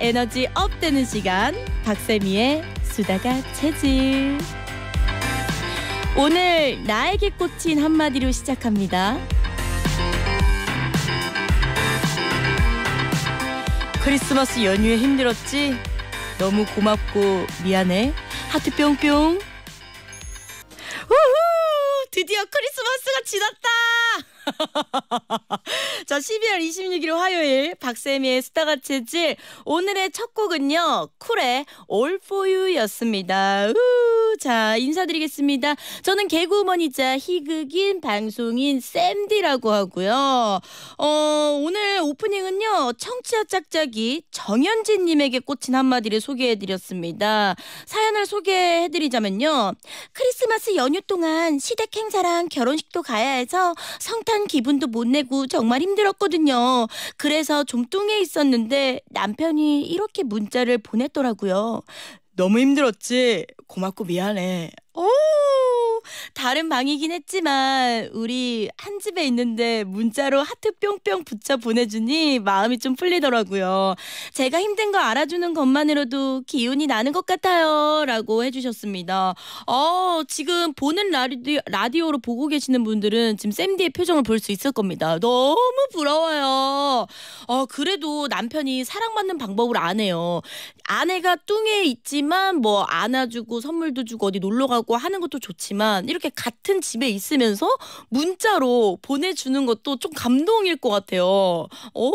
에너지 업되는 시간 박세미의 수다가 체질 오늘 나에게 꽂힌 한마디로 시작합니다. 크리스마스 연휴에 힘들었지? 너무 고맙고 미안해. 하트 뿅뿅. 우후! 드디어 크리스마스가 지났다! 자, 12월 26일 화요일 박세미의 스타가 체질 오늘의 첫 곡은요. 쿨의 All For You였습니다. 우, 자, 인사드리겠습니다. 저는 개그우먼이자 희극인 방송인 샘디라고 하고요. 어, 오늘 오프닝은요. 청취자 짝짝이 정현진 님에게 꽂힌 한마디를 소개해 드렸습니다. 사연을 소개해 드리자면요. 크리스마스 연휴 동안 시댁 행사랑 결혼식도 가야 해서 성탄 기분도 못 내고 정말 힘들 힘들었거든요. 그래서 좀뚱해 있었는데 남편이 이렇게 문자를 보냈더라고요. 너무 힘들었지? 고맙고 미안해. 오! 다른 방이긴 했지만 우리 한 집에 있는데 문자로 하트 뿅뿅 붙여 보내주니 마음이 좀 풀리더라고요. 제가 힘든 거 알아주는 것만으로도 기운이 나는 것 같아요. 라고 해주셨습니다. 어, 지금 보는 라디오, 라디오로 보고 계시는 분들은 지금 샌디의 표정을 볼 수 있을 겁니다. 너무 부러워요. 어, 그래도 남편이 사랑받는 방법을 아네요. 아내가 뚱에 있지만 뭐 안아주고 선물도 주고 어디 놀러 가고 하는 것도 좋지만 하지 이렇게 같은 집에 있으면서 문자로 보내주는 것도 좀 감동일 것 같아요. 오,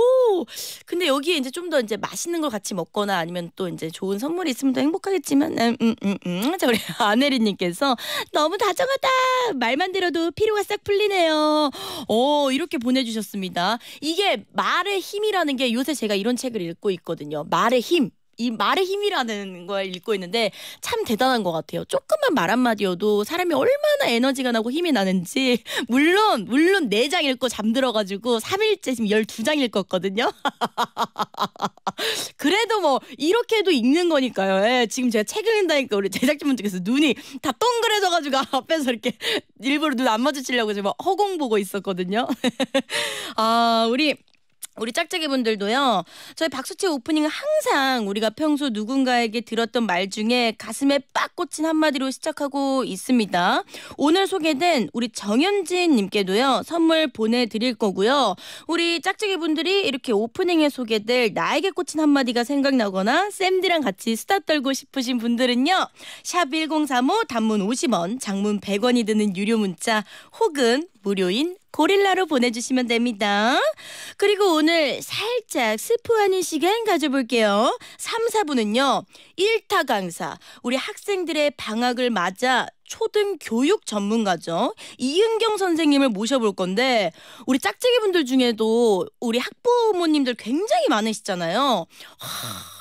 근데 여기에 이제 좀 더 이제 맛있는 걸 같이 먹거나 아니면 또 이제 좋은 선물이 있으면 더 행복하겠지만, 음, 음, 음, 음. 자, 우리 아내리님께서 너무 다정하다! 말만 들어도 피로가 싹 풀리네요. 오, 어, 이렇게 보내주셨습니다. 이게 말의 힘이라는 게 요새 제가 이런 책을 읽고 있거든요. 말의 힘. 이 말의 힘이라는 걸 읽고 있는데 참 대단한 것 같아요. 조금만 말 한마디여도 사람이 얼마나 에너지가 나고 힘이 나는지 물론 물론 4장 읽고 잠들어가지고 3일째 지금 12장 읽었거든요. 그래도 뭐 이렇게 도 읽는 거니까요. 예, 지금 제가 책 읽는다니까 우리 제작진분들께서 눈이 다 동그래져가지고 앞에서 이렇게 일부러 눈 안 마주치려고 지금 허공 보고 있었거든요. 아 우리 우리 짝짝이 분들도요. 저희 박수채 오프닝은 항상 우리가 평소 누군가에게 들었던 말 중에 가슴에 빡 꽂힌 한마디로 시작하고 있습니다. 오늘 소개된 우리 정현진 님께도요. 선물 보내드릴 거고요. 우리 짝짝이 분들이 이렇게 오프닝에 소개될 나에게 꽂힌 한마디가 생각나거나 쌤디랑 같이 수다 떨고 싶으신 분들은요. 샵 1035 단문 50원 장문 100원이 드는 유료 문자 혹은 무료인 고릴라로 보내주시면 됩니다. 그리고 오늘 살짝 스포하는 시간 가져볼게요. 3, 4분은요 1타 강사, 우리 학생들의 방학을 맞아 초등 교육 전문가죠. 이은경 선생님을 모셔볼 건데 우리 짝짓기 분들 중에도 우리 학부모님들 굉장히 많으시잖아요. 하,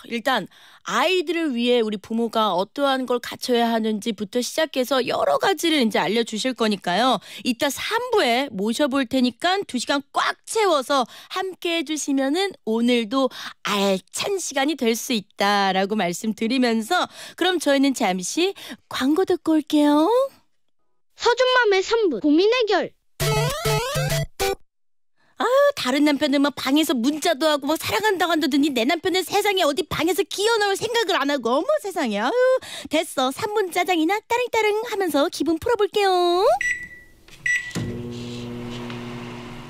일단 아이들을 위해 우리 부모가 어떠한 걸 갖춰야 하는지부터 시작해서 여러 가지를 이제 알려주실 거니까요. 이따 3부에 모셔볼 테니까 2시간 꽉 채워서 함께 해주시면은 오늘도 알찬 시간이 될 수 있다라고 말씀드리면서 그럼 저희는 잠시 광고 듣고 올게요. 서준맘의 3부 고민 해결 아 다른 남편은 막 방에서 문자도 하고 막 사랑한다고 한다더니 내 남편은 세상에 어디 방에서 기어넣을 생각을 안 하고 어머 세상에 아유 됐어 3분 짜장이나 따릉따릉 하면서 기분 풀어볼게요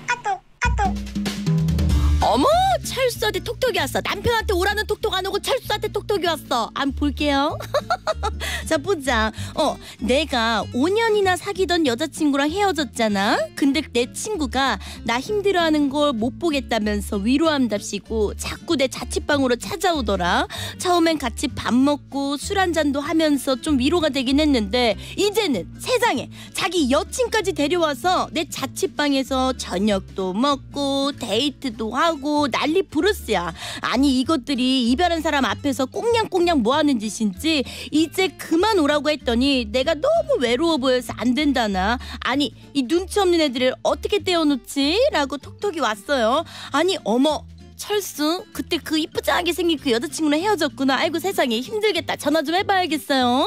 아또 아또 어머 철수한테 톡톡이 왔어. 남편한테 오라는 톡톡 안 오고 철수한테 톡톡이 왔어. 안 볼게요. 자 보자. 어 내가 5년이나 사귀던 여자친구랑 헤어졌잖아. 근데 내 친구가 나 힘들어하는 걸 못 보겠다면서 위로함답시고 자꾸 내 자취방으로 찾아오더라. 처음엔 같이 밥 먹고 술 한 잔도 하면서 좀 위로가 되긴 했는데 이제는 세상에 자기 여친까지 데려와서 내 자취방에서 저녁도 먹고 데이트도 하고 난리 릴리 브루스야. 아니 이것들이 이별한 사람 앞에서 꽁냥꽁냥 뭐하는 짓인지 이제 그만 오라고 했더니 내가 너무 외로워 보여서 안 된다나. 아니 이 눈치 없는 애들을 어떻게 떼어놓지? 라고 톡톡이 왔어요. 아니 어머 철수 그때 그 이쁘장하게 생긴 그 여자친구랑 헤어졌구나 아이고 세상에 힘들겠다 전화 좀 해봐야겠어요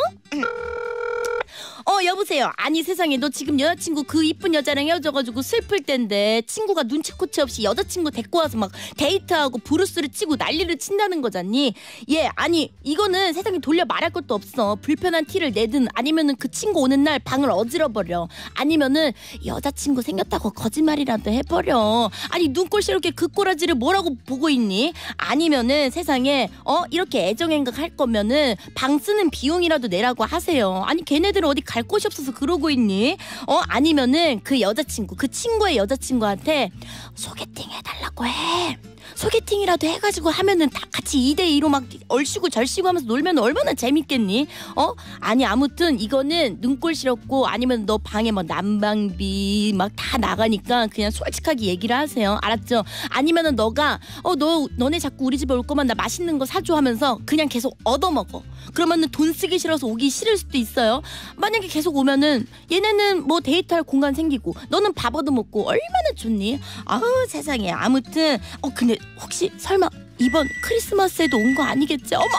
어 여보세요. 아니 세상에 너 지금 여자친구 그 이쁜 여자랑 헤어져가지고 슬플 텐데 친구가 눈치코치 없이 여자친구 데리고 와서 막 데이트하고 브루스를 치고 난리를 친다는 거잖니. 예 아니 이거는 세상에 돌려 말할 것도 없어. 불편한 티를 내든 아니면은 그 친구 오는 날 방을 어지러버려. 아니면은 여자친구 생겼다고 거짓말이라도 해버려. 아니 눈꼴 시럽게 그 꼬라지를 뭐라고 보고 있니? 아니면은 세상에 어 이렇게 애정행각 할 거면은 방 쓰는 비용이라도 내라고 하세요. 아니 걔네들은 어디 가갈 곳이 없어서 그러고 있니? 어 아니면은 그 여자친구 그 친구의 여자친구한테 소개팅 해달라고 해. 소개팅이라도 해가지고 하면은 다 같이 2대2로 막얼씨구절씨구 하면서 놀면 얼마나 재밌겠니? 어? 아니 아무튼 이거는 눈꼴 시럽고 아니면 너 방에 뭐 난방비 막 다 나가니까 그냥 솔직하게 얘기를 하세요. 알았죠? 아니면은 너가 어 너 너네 자꾸 우리 집에 올 거면 나 맛있는 거 사줘 하면서 그냥 계속 얻어먹어. 그러면은 돈 쓰기 싫어서 오기 싫을 수도 있어요. 만약에 계속 오면은 얘네는 뭐 데이트할 공간 생기고 너는 밥 얻어먹고 얼마나 좋니? 아우 세상에 아무튼 어 근데 혹시 설마 이번 크리스마스에도 온 거 아니겠지? 어머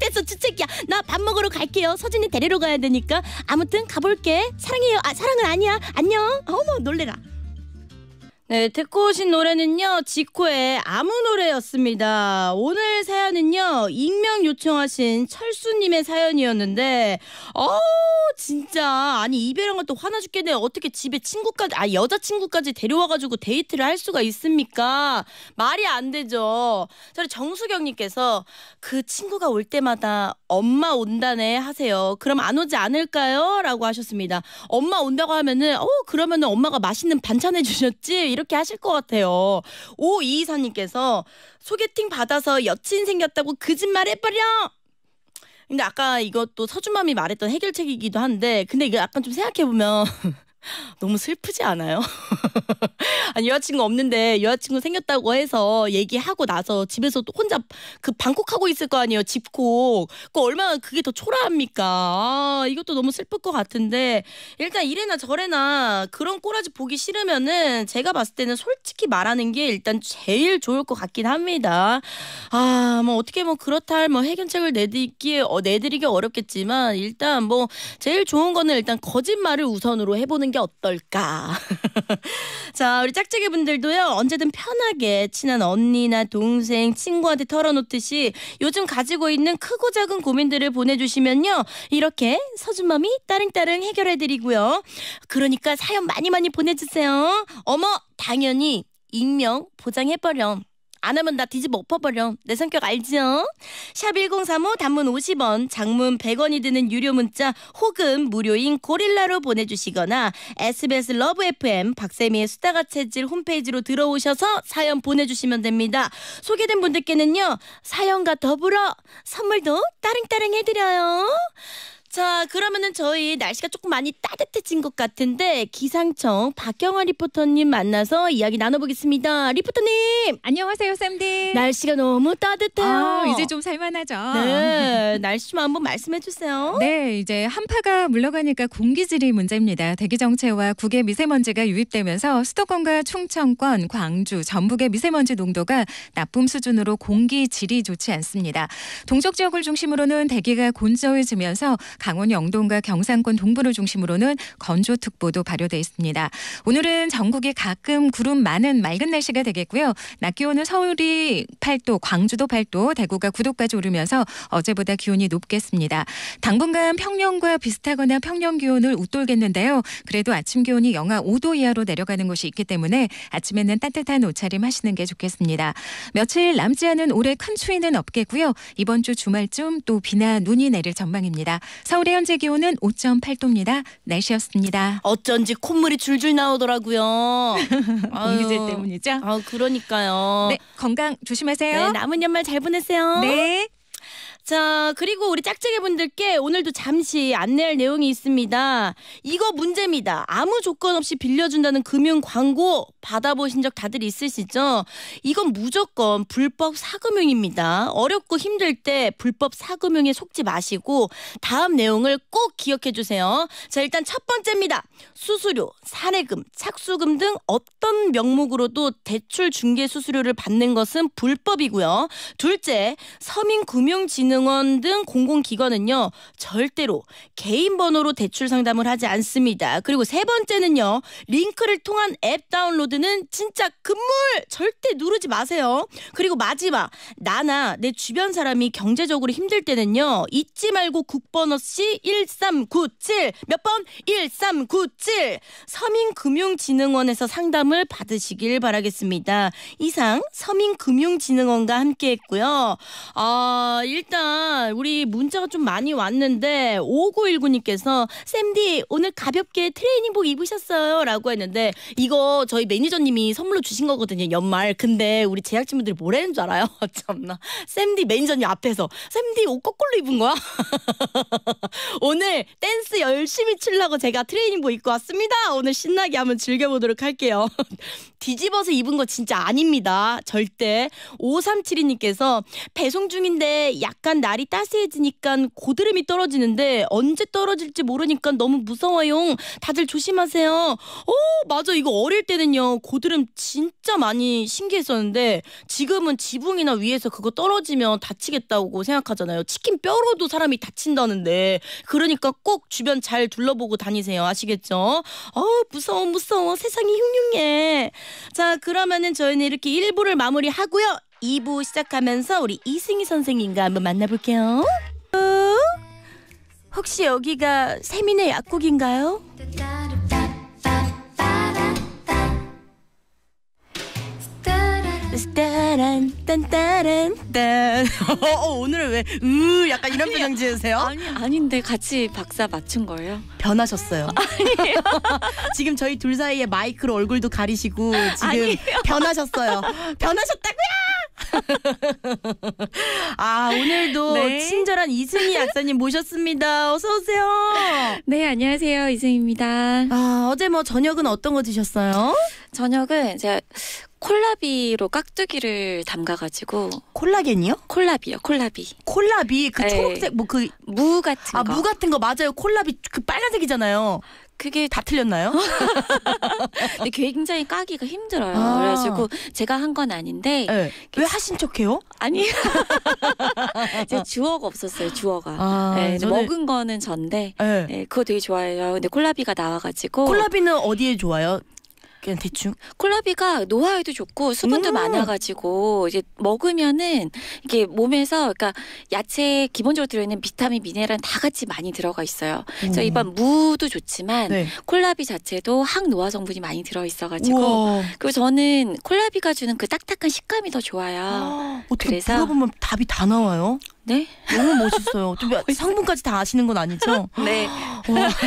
됐어 주책이야 나 밥 먹으러 갈게요 서진이 데리러 가야 되니까 아무튼 가볼게 사랑해요 아 사랑은 아니야 안녕 어머 놀래라 네, 듣고 오신 노래는요, 지코의 아무 노래였습니다. 오늘 사연은요, 익명 요청하신 철수님의 사연이었는데, 어 진짜. 아니, 이별랑은또 화나 죽겠네. 어떻게 집에 친구까지, 아, 여자친구까지 데려와가지고 데이트를 할 수가 있습니까? 말이 안 되죠. 저희 정수경님께서 그 친구가 올 때마다 엄마 온다네 하세요. 그럼 안 오지 않을까요? 라고 하셨습니다. 엄마 온다고 하면은, 어, 그러면은 엄마가 맛있는 반찬 해주셨지? 이렇게 하실 것 같아요. 오이이사님께서 소개팅 받아서 여친 생겼다고 거짓말 해버려! 근데 아까 이것도 서준맘이 말했던 해결책이기도 한데 근데 이거 약간 좀 생각해보면 너무 슬프지 않아요? 아니 여자친구 없는데 여자친구 생겼다고 해서 얘기하고 나서 집에서 또 혼자 그 방콕하고 있을 거 아니에요 집콕 그 얼마나 그게 더 초라합니까 아, 이것도 너무 슬플 것 같은데 일단 이래나 저래나 그런 꼬라지 보기 싫으면은 제가 봤을 때는 솔직히 말하는 게 일단 제일 좋을 것 같긴 합니다 아 뭐 어떻게 뭐 그렇다 할 뭐 해결책을 내드리기 어, 내드리기 어렵겠지만 일단 뭐 제일 좋은 거는 일단 거짓말을 우선으로 해보는 게게 어떨까? 자, 우리 짝짝이 분들도요. 언제든 편하게 친한 언니나 동생, 친구한테 털어놓듯이 요즘 가지고 있는 크고 작은 고민들을 보내주시면요. 이렇게 서준맘이 따릉따릉 해결해드리고요. 그러니까 사연 많이 많이 보내주세요. 어머, 당연히 익명 보장해버렴. 안 하면 나 뒤집어 엎어버려. 내 성격 알지요? 샵1035 단문 50원, 장문 100원이 드는 유료 문자 혹은 무료인 고릴라로 보내주시거나 SBS 러브 FM 박세미의 수다가 체질 홈페이지로 들어오셔서 사연 보내주시면 됩니다. 소개된 분들께는요. 사연과 더불어 선물도 따릉따릉 해드려요. 자, 그러면은 저희 날씨가 조금 많이 따뜻해진 것 같은데 기상청 박경화 리포터님 만나서 이야기 나눠보겠습니다. 리포터님. 안녕하세요, 쌤들. 날씨가 너무 따뜻해요. 아, 이제 좀 살만하죠. 네, 날씨 좀 한번 말씀해 주세요. 네, 이제 한파가 물러가니까 공기질이 문제입니다. 대기 정체와 국외 미세먼지가 유입되면서 수도권과 충청권, 광주, 전북의 미세먼지 농도가 나쁨 수준으로 공기질이 좋지 않습니다. 동쪽 지역을 중심으로는 대기가 곤조해지면서 강원 영동과 경상권 동부를 중심으로는 건조특보도 발효돼 있습니다. 오늘은 전국이 가끔 구름 많은 맑은 날씨가 되겠고요. 낮 기온은 서울이 8도, 광주도 8도, 대구가 9도까지 오르면서 어제보다 기온이 높겠습니다. 당분간 평년과 비슷하거나 평년 기온을 웃돌겠는데요. 그래도 아침 기온이 영하 5도 이하로 내려가는 곳이 있기 때문에 아침에는 따뜻한 옷차림 하시는 게 좋겠습니다. 며칠 남지 않은 올해 큰 추위는 없겠고요. 이번 주 주말쯤 또 비나 눈이 내릴 전망입니다. 서울의 현재 기온은 5.8도입니다. 날씨였습니다. 어쩐지 콧물이 줄줄 나오더라고요. 아유, 유 때문이죠. 아, 그러니까요. 네, 건강 조심하세요. 네, 남은 연말 잘 보내세요. 네. 자, 그리고 우리 짝짝이 분들께 오늘도 잠시 안내할 내용이 있습니다. 이거 문제입니다. 아무 조건 없이 빌려준다는 금융 광고 받아보신 적 다들 있으시죠? 이건 무조건 불법 사금융입니다. 어렵고 힘들 때 불법 사금융에 속지 마시고 다음 내용을 꼭 기억해 주세요. 자, 일단 첫 번째입니다. 수수료, 사례금, 착수금 등 어떤 명목으로도 대출 중개 수수료를 받는 것은 불법이고요. 둘째, 서민금융진흥 국민은행원 등 공공기관은요 절대로 개인 번호로 대출 상담을 하지 않습니다. 그리고 세 번째는요 링크를 통한 앱 다운로드는 진짜 금물 절대 누르지 마세요. 그리고 마지막 나나 내 주변 사람이 경제적으로 힘들 때는요 잊지 말고 국번호 씨1397 몇 번 1397 서민금융진흥원에서 상담을 받으시길 바라겠습니다. 이상 서민금융진흥원과 함께했고요. 아 일단 그나 우리 문자가 좀 많이 왔는데 5919님께서 샘디 오늘 가볍게 트레이닝복 입으셨어요 라고 했는데 이거 저희 매니저님이 선물로 주신 거거든요 연말 근데 우리 제작진분들이 뭐라는 줄 알아요? 참나 샘디 매니저님 앞에서 샘디옷 거꾸로 입은 거야? 오늘 댄스 열심히 치려고 제가 트레이닝복 입고 왔습니다 오늘 신나게 한번 즐겨보도록 할게요 뒤집어서 입은 거 진짜 아닙니다 절대 5372님께서 배송 중인데 약간 약간 날이 따스해지니까 고드름이 떨어지는데 언제 떨어질지 모르니까 너무 무서워요. 다들 조심하세요. 어, 맞아. 이거 어릴 때는요. 고드름 진짜 많이 신기했었는데 지금은 지붕이나 위에서 그거 떨어지면 다치겠다고 생각하잖아요. 치킨 뼈로도 사람이 다친다는데. 그러니까 꼭 주변 잘 둘러보고 다니세요. 아시겠죠? 어, 무서워 무서워. 세상이 흉흉해. 자, 그러면은 저희는 이렇게 1부를 마무리하고요. 2부 시작하면서 우리 이승희 선생님과 한번 만나볼게요. 어? 혹시 여기가 세민의 약국인가요? 따란 딴따란 딴. 어, 오늘은 왜 으, 약간 이런 아니 표정 지으세요? 아니 아닌데 같이 박사 맞춘 거예요? 변하셨어요. 아니에요. 지금 저희 둘 사이에 마이크로 얼굴도 가리시고 지금 아니에요. 변하셨어요. 변하셨다고요? 아 오늘도 네. 친절한 이승희 약사님 모셨습니다. 어서 오세요. 네 안녕하세요 이승입니다. 아 어제 뭐 저녁은 어떤 거 드셨어요? 저녁은 제가 콜라비로 깍두기를 담가가지고 콜라겐이요? 콜라비요, 콜라비. 콜라비 그 네. 초록색 뭐 그 무 같은 아, 거. 무 같은 거 맞아요. 콜라비 그 빨간색이잖아요. 그게 다 틀렸나요? 근데 굉장히 까기가 힘들어요. 아. 그래가지고 제가 한 건 아닌데 네. 왜 하신 척해요? 아니 제 주어가 없었어요. 주어가 아, 네, 저는... 먹은 거는 전데 네. 그거 되게 좋아해요. 근데 콜라비가 나와가지고 콜라비는 어디에 좋아요? 그냥 대충 콜라비가 노화에도 좋고 수분도 음. 많아가지고 이제 먹으면은 이게 몸에서 그러니까 야채에 기본적으로 들어있는 비타민 미네랄 다 같이 많이 들어가 있어요. 그래서 음. 이번 무도 좋지만 네. 콜라비 자체도 항노화 성분이 많이 들어있어가지고 그리고 저는 콜라비가 주는 그 딱딱한 식감이 더 좋아요. 아, 어떻게 그래서 물어보면 답이 다 나와요? 네? 너무 멋있어요. 좀 성분까지 다 아시는 건 아니죠? 네.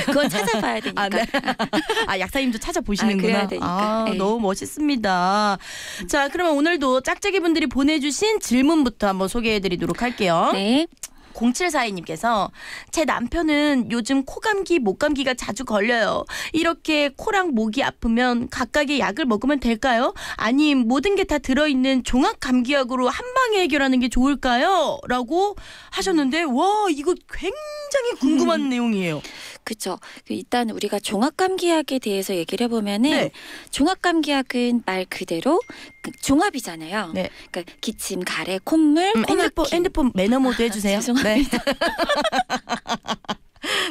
그건 찾아봐야 되니까. 아, 네. 아 약사님도 찾아보시는구나. 아, 아 네. 너무 멋있습니다. 자, 그러면 오늘도 짝짝이 분들이 보내주신 질문부터 한번 소개해드리도록 할게요. 네. 0742님께서 제 남편은 요즘 코감기, 목감기가 자주 걸려요. 이렇게 코랑 목이 아프면 각각의 약을 먹으면 될까요? 아니 모든 게 다 들어있는 종합 감기약으로 한 방에 해결하는 게 좋을까요? 라고 하셨는데 와 이거 굉장히 궁금한 내용이에요. 그렇죠. 일단 우리가 종합감기약에 대해서 얘기를 해보면은 네. 종합감기약은 말 그대로 그 종합이잖아요. 네. 그러니까 기침, 가래, 콧물, 음, 핸드폰, 핸드폰 매너 모드 해주세요. 아, 네.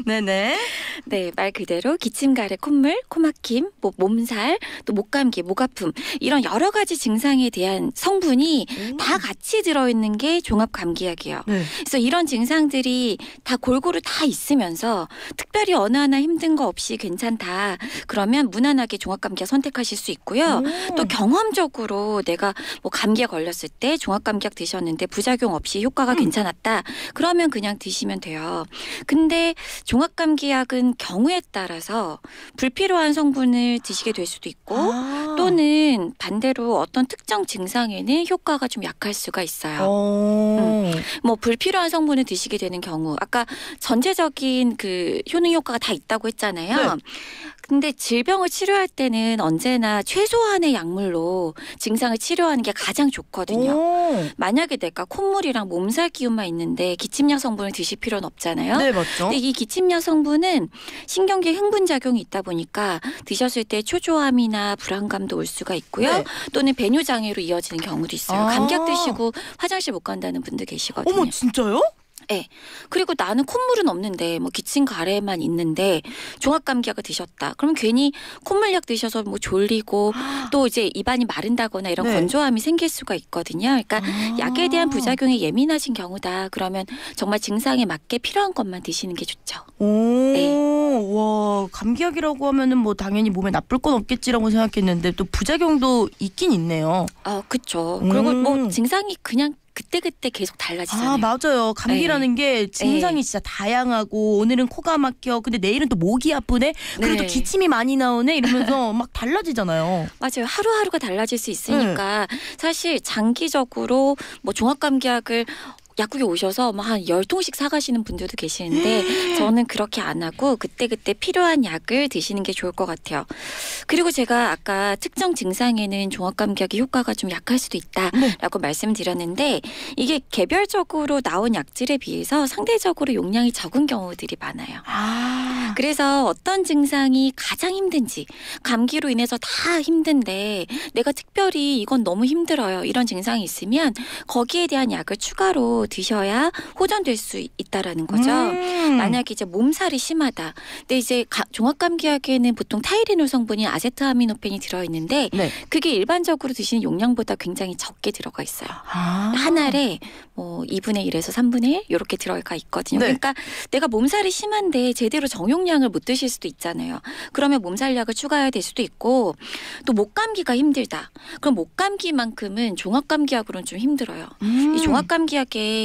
네네. 네, 말 그대로 기침가래, 콧물, 코막힘, 뭐 몸살, 또 목감기, 목아픔 이런 여러 가지 증상에 대한 성분이 음. 다 같이 들어있는 게 종합 감기약이에요. 네. 그래서 이런 증상들이 다 골고루 다 있으면서 특별히 어느 하나 힘든 거 없이 괜찮다. 그러면 무난하게 종합 감기약 선택하실 수 있고요. 음. 또 경험적으로 내가 뭐 감기에 걸렸을 때 종합 감기약 드셨는데 부작용 없이 효과가 음. 괜찮았다. 그러면 그냥 드시면 돼요. 근데 종합감기약은 경우에 따라서 불필요한 성분을 드시게 될 수도 있고 아. 또는 반대로 어떤 특정 증상에는 효과가 좀 약할 수가 있어요. 어. 음. 뭐 불필요한 성분을 드시게 되는 경우 아까 전체적인 그 효능 효과가 다 있다고 했잖아요. 네. 근데 질병을 치료할 때는 언제나 최소한의 약물로 증상을 치료하는 게 가장 좋거든요. 오. 만약에 내가 콧물이랑 몸살 기운만 있는데 기침약 성분을 드실 필요는 없잖아요. 네, 맞죠. 근데 이 기침약 성분은 신경계 흥분 작용이 있다 보니까 드셨을 때 초조함이나 불안감도 올 수가 있고요. 네. 또는 배뇨 장애로 이어지는 경우도 있어요. 아. 감기 드시고 화장실 못 간다는 분들 계시거든요. 어머, 진짜요? 예. 그리고 나는 콧물은 없는데 뭐 기침 가래만 있는데 종합 감기약을 드셨다. 그럼 괜히 콧물약 드셔서 뭐 졸리고 아. 또 이제 입안이 마른다거나 이런 네. 건조함이 생길 수가 있거든요. 그러니까 아. 약에 대한 부작용에 예민하신 경우다. 그러면 정말 증상에 맞게 필요한 것만 드시는 게 좋죠. 오, 네. 와 감기약이라고 하면은 뭐 당연히 몸에 나쁠 건 없겠지라고 생각했는데 또 부작용도 있긴 있네요. 아, 그렇죠. 그리고 뭐 음. 증상이 그냥 그때그때 계속 달라지잖아요. 아, 맞아요. 감기라는 네. 게 증상이 네. 진짜 다양하고 오늘은 코가 막혀. 근데 내일은 또 목이 아프네. 그래도 네. 기침이 많이 나오네. 이러면서 막 달라지잖아요. 맞아요. 하루하루가 달라질 수 있으니까 네. 사실 장기적으로 뭐 종합 감기약을 약국에 오셔서 뭐한 10통씩 사가시는 분들도 계시는데 음. 저는 그렇게 안 하고 그때그때 필요한 약을 드시는 게 좋을 것 같아요. 그리고 제가 아까 특정 증상에는 종합감기약의 효과가 좀 약할 수도 있다라고 네. 말씀드렸는데 이게 개별적으로 나온 약질에 비해서 상대적으로 용량이 적은 경우들이 많아요. 아. 그래서 어떤 증상이 가장 힘든지 감기로 인해서 다 힘든데 내가 특별히 이건 너무 힘들어요 이런 증상이 있으면 거기에 대한 약을 추가로 드셔야 호전될 수 있다라는 거죠. 음. 만약에 이제 몸살이 심하다. 근데 이제 종합감기약에는 보통 타이레놀 성분인 아세트아미노펜이 들어있는데 네. 그게 일반적으로 드시는 용량보다 굉장히 적게 들어가 있어요. 아. 한 알에 뭐 2분의 1에서 3분의 1 이렇게 들어가 있거든요. 네. 그러니까 내가 몸살이 심한데 제대로 정용량을 못 드실 수도 있잖아요. 그러면 몸살약을 추가해야 될 수도 있고 또 목감기가 힘들다. 그럼 목감기만큼은 종합감기약으로는 좀 힘들어요. 음. 이 종합감기약에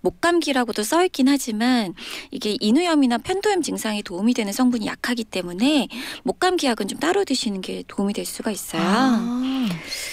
목감기라고도 써 있긴 하지만 이게 인후염이나 편도염 증상에 도움이 되는 성분이 약하기 때문에 목감기약은 좀 따로 드시는 게 도움이 될 수가 있어요. 아.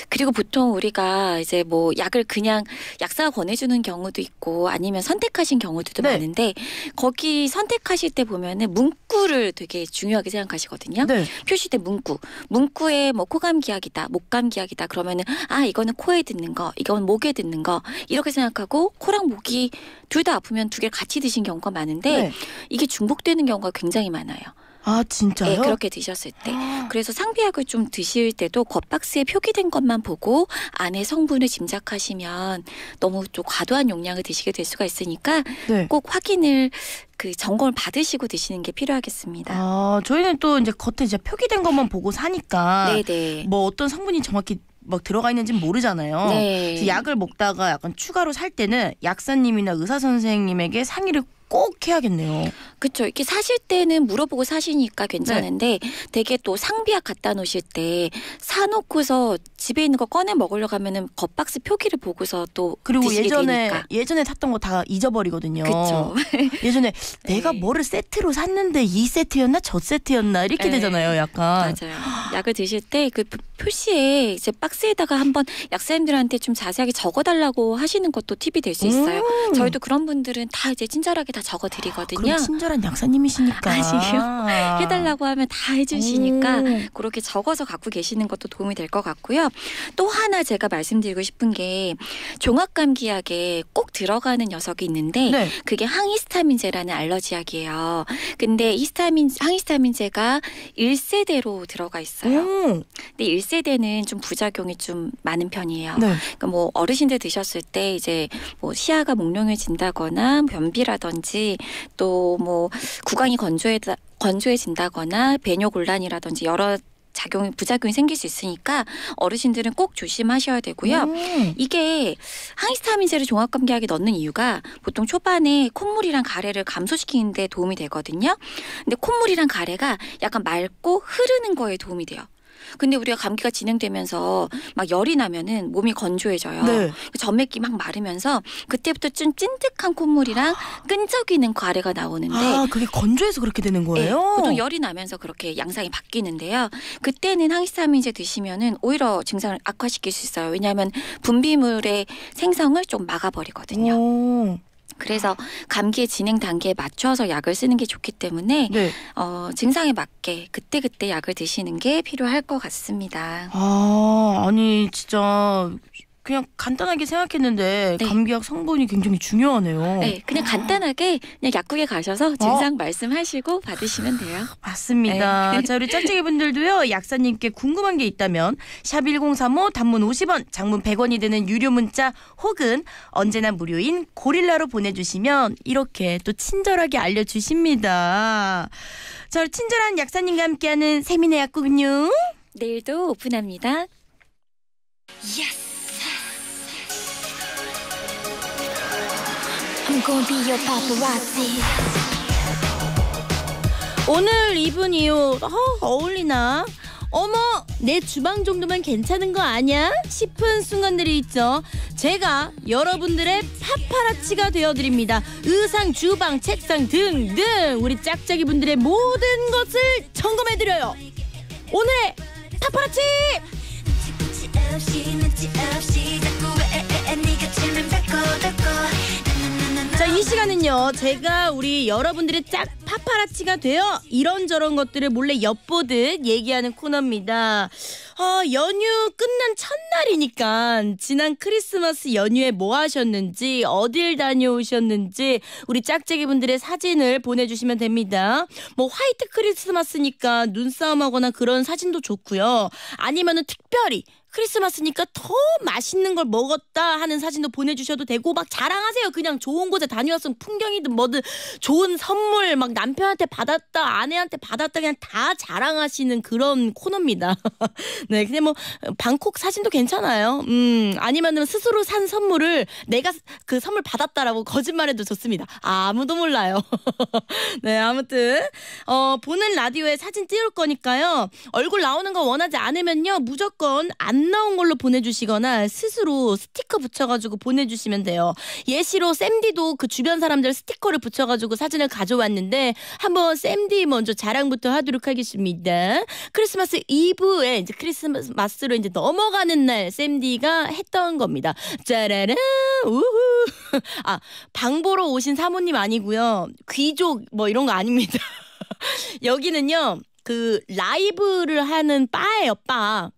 그리고 보통 우리가 이제 뭐 약을 그냥 약사가 권해주는 경우도 있고 아니면 선택하신 경우도 네. 많은데 거기 선택하실 때 보면은 문구를 되게 중요하게 생각하시거든요. 네. 표시된 문구, 문구에 뭐 코감기약이다, 목감기약이다 그러면은 아 이거는 코에 듣는 거, 이건 목에 듣는 거 이렇게 생각하고 코랑 뼈랑 목이 둘 다 아프면 두 개를 같이 드신 경우가 많은데 네. 이게 중복되는 경우가 굉장히 많아요. 아 진짜요? 네, 그렇게 드셨을 때. 아. 그래서 상비약을 좀 드실 때도 겉박스에 표기된 것만 보고 안에 성분을 짐작하시면 너무 좀 과도한 용량을 드시게 될 수가 있으니까 네. 꼭 확인을 그 점검을 받으시고 드시는 게 필요하겠습니다. 아 저희는 또 이제 겉에 이제 표기된 것만 보고 사니까 네네. 네. 뭐 어떤 성분이 정확히 막 들어가 있는지는 모르잖아요. 네. 그래서 약을 먹다가 약간 추가로 살 때는 약사님이나 의사 선생님에게 상의를 꼭 해야겠네요. 그렇죠. 이렇게 사실 때는 물어보고 사시니까 괜찮은데 네. 되게 또 상비약 갖다 놓으실 때 사놓고서 집에 있는 거 꺼내 먹으려고 하면은 겉박스 표기를 보고서 또 그리고 예전에 되니까. 예전에 샀던 거 다 잊어버리거든요. 그렇죠. 예전에 내가 네. 뭐를 세트로 샀는데 이 세트였나 저 세트였나 이렇게 네. 되잖아요. 약간 맞아요. 약을 드실 때 그 표시에 이제 박스에다가 한번 약사님들한테 좀 자세하게 적어달라고 하시는 것도 팁이 될 수 있어요. 음. 저희도 그런 분들은 다 이제 친절하게 다 적어드리거든요. 친절한 약사님이시니까. 아, 아니요. 아. 해달라고 하면 다 해주시니까 오. 그렇게 적어서 갖고 계시는 것도 도움이 될 것 같고요. 또 하나 제가 말씀드리고 싶은 게 종합감기약에 꼭 들어가는 녀석이 있는데 네. 그게 항히스타민제라는 알러지약이에요. 근데 히스타민 항히스타민제가 1세대로 들어가 있어요. 오. 근데 1세대는 좀 부작용이 좀 많은 편이에요. 네. 그러니까 뭐 어르신들 드셨을 때 이제 뭐 시야가 몽롱해진다거나 변비라든지 라든지또뭐 구강이 건조해 건조해진다거나 배뇨 곤란이라든지 여러 작용 부작용이 생길 수 있으니까 어르신들은 꼭 조심하셔야 되고요. 음. 이게 항히스타민제를 종합감기약에 넣는 이유가 보통 초반에 콧물이랑 가래를 감소시키는데 도움이 되거든요. 근데 콧물이랑 가래가 약간 맑고 흐르는 거에 도움이 돼요. 근데 우리가 감기가 진행되면서 막 열이 나면은 몸이 건조해져요. 네. 그 점액기막 마르면서 그때부터 좀 찐득한 콧물이랑 끈적이는 과래가 그 나오는데 아 그게 건조해서 그렇게 되는 예, 거예요? 네, 보통 열이 나면서 그렇게 양상이 바뀌는데요. 그때는 항히스타민제 드시면은 오히려 증상을 악화시킬 수 있어요. 왜냐하면 분비물의 생성을 좀 막아버리거든요. 오. 그래서 감기의 진행 단계에 맞춰서 약을 쓰는 게 좋기 때문에 네. 어, 증상에 맞게 그때 그때 약을 드시는 게 필요할 것 같습니다. 아 아니 진짜 그냥 간단하게 생각했는데 네. 감기약 성분이 굉장히 중요하네요. 네, 그냥 아. 간단하게 그냥 약국에 가셔서 어? 증상 어? 말씀하시고 받으시면 돼요. 아, 맞습니다. 네. 자, 우리 짝짝이 분들도요. 약사님께 궁금한 게 있다면 샵 1035 단문 50원, 장문 100원이 되는 유료 문자 혹은 언제나 무료인 고릴라로 보내 주시면 이렇게 또 친절하게 알려 주십니다. 저 친절한 약사님과 함께하는 세미의 약국은요. 내일도 오픈합니다. 예 e I'm gonna be your paparazzi. 오늘 입은 이 옷, 어, 어울리나? 어머, 내 주방 정도면 괜찮은 거 아니야? 싶은 순간들이 있죠. 제가 여러분들의 파파라치가 되어드립니다. 의상, 주방, 책상 등등 우리 짝짝이 분들의 모든 것을 점검해드려요. 오늘의 파파라치! 이 시간은요 제가 우리 여러분들의 짝 파파라치가 되어 이런저런 것들을 몰래 엿보듯 얘기하는 코너입니다. 어, 연휴 끝난 첫날이니까 지난 크리스마스 연휴에 뭐 하셨는지 어딜 다녀오셨는지 우리 짝짝이분들의 사진을 보내주시면 됩니다. 뭐 화이트 크리스마스니까 눈싸움하거나 그런 사진도 좋고요. 아니면은 특별히 크리스마스니까 더 맛있는 걸 먹었다 하는 사진도 보내주셔도 되고 막 자랑하세요. 그냥 좋은 곳에 다녀왔으면 풍경이든 뭐든 좋은 선물 막 남편한테 받았다 아내한테 받았다 그냥 다 자랑하시는 그런 코너입니다. 네, 근데 뭐 방콕 사진도 괜찮아요. 음, 아니면은 스스로 산 선물을 내가 그 선물 받았다라고 거짓말해도 좋습니다. 아, 무도 몰라요. 네, 아무튼 어 보는 라디오에 사진 띄울 거니까요. 얼굴 나오는 거 원하지 않으면요 무조건 안안 나온 걸로 보내주시거나 스스로 스티커 붙여가지고 보내주시면 돼요. 예시로 샘디도 그 주변 사람들 스티커를 붙여가지고 사진을 가져왔는데 한번 샘디 먼저 자랑부터 하도록 하겠습니다. 크리스마스 이브에 이제 크리스마스로 이제 넘어가는 날 샘디가 했던 겁니다. 짜라란 우후 아 방보러 오신 사모님 아니고요 귀족 뭐 이런 거 아닙니다. 여기는요 그 라이브를 하는 바예요 바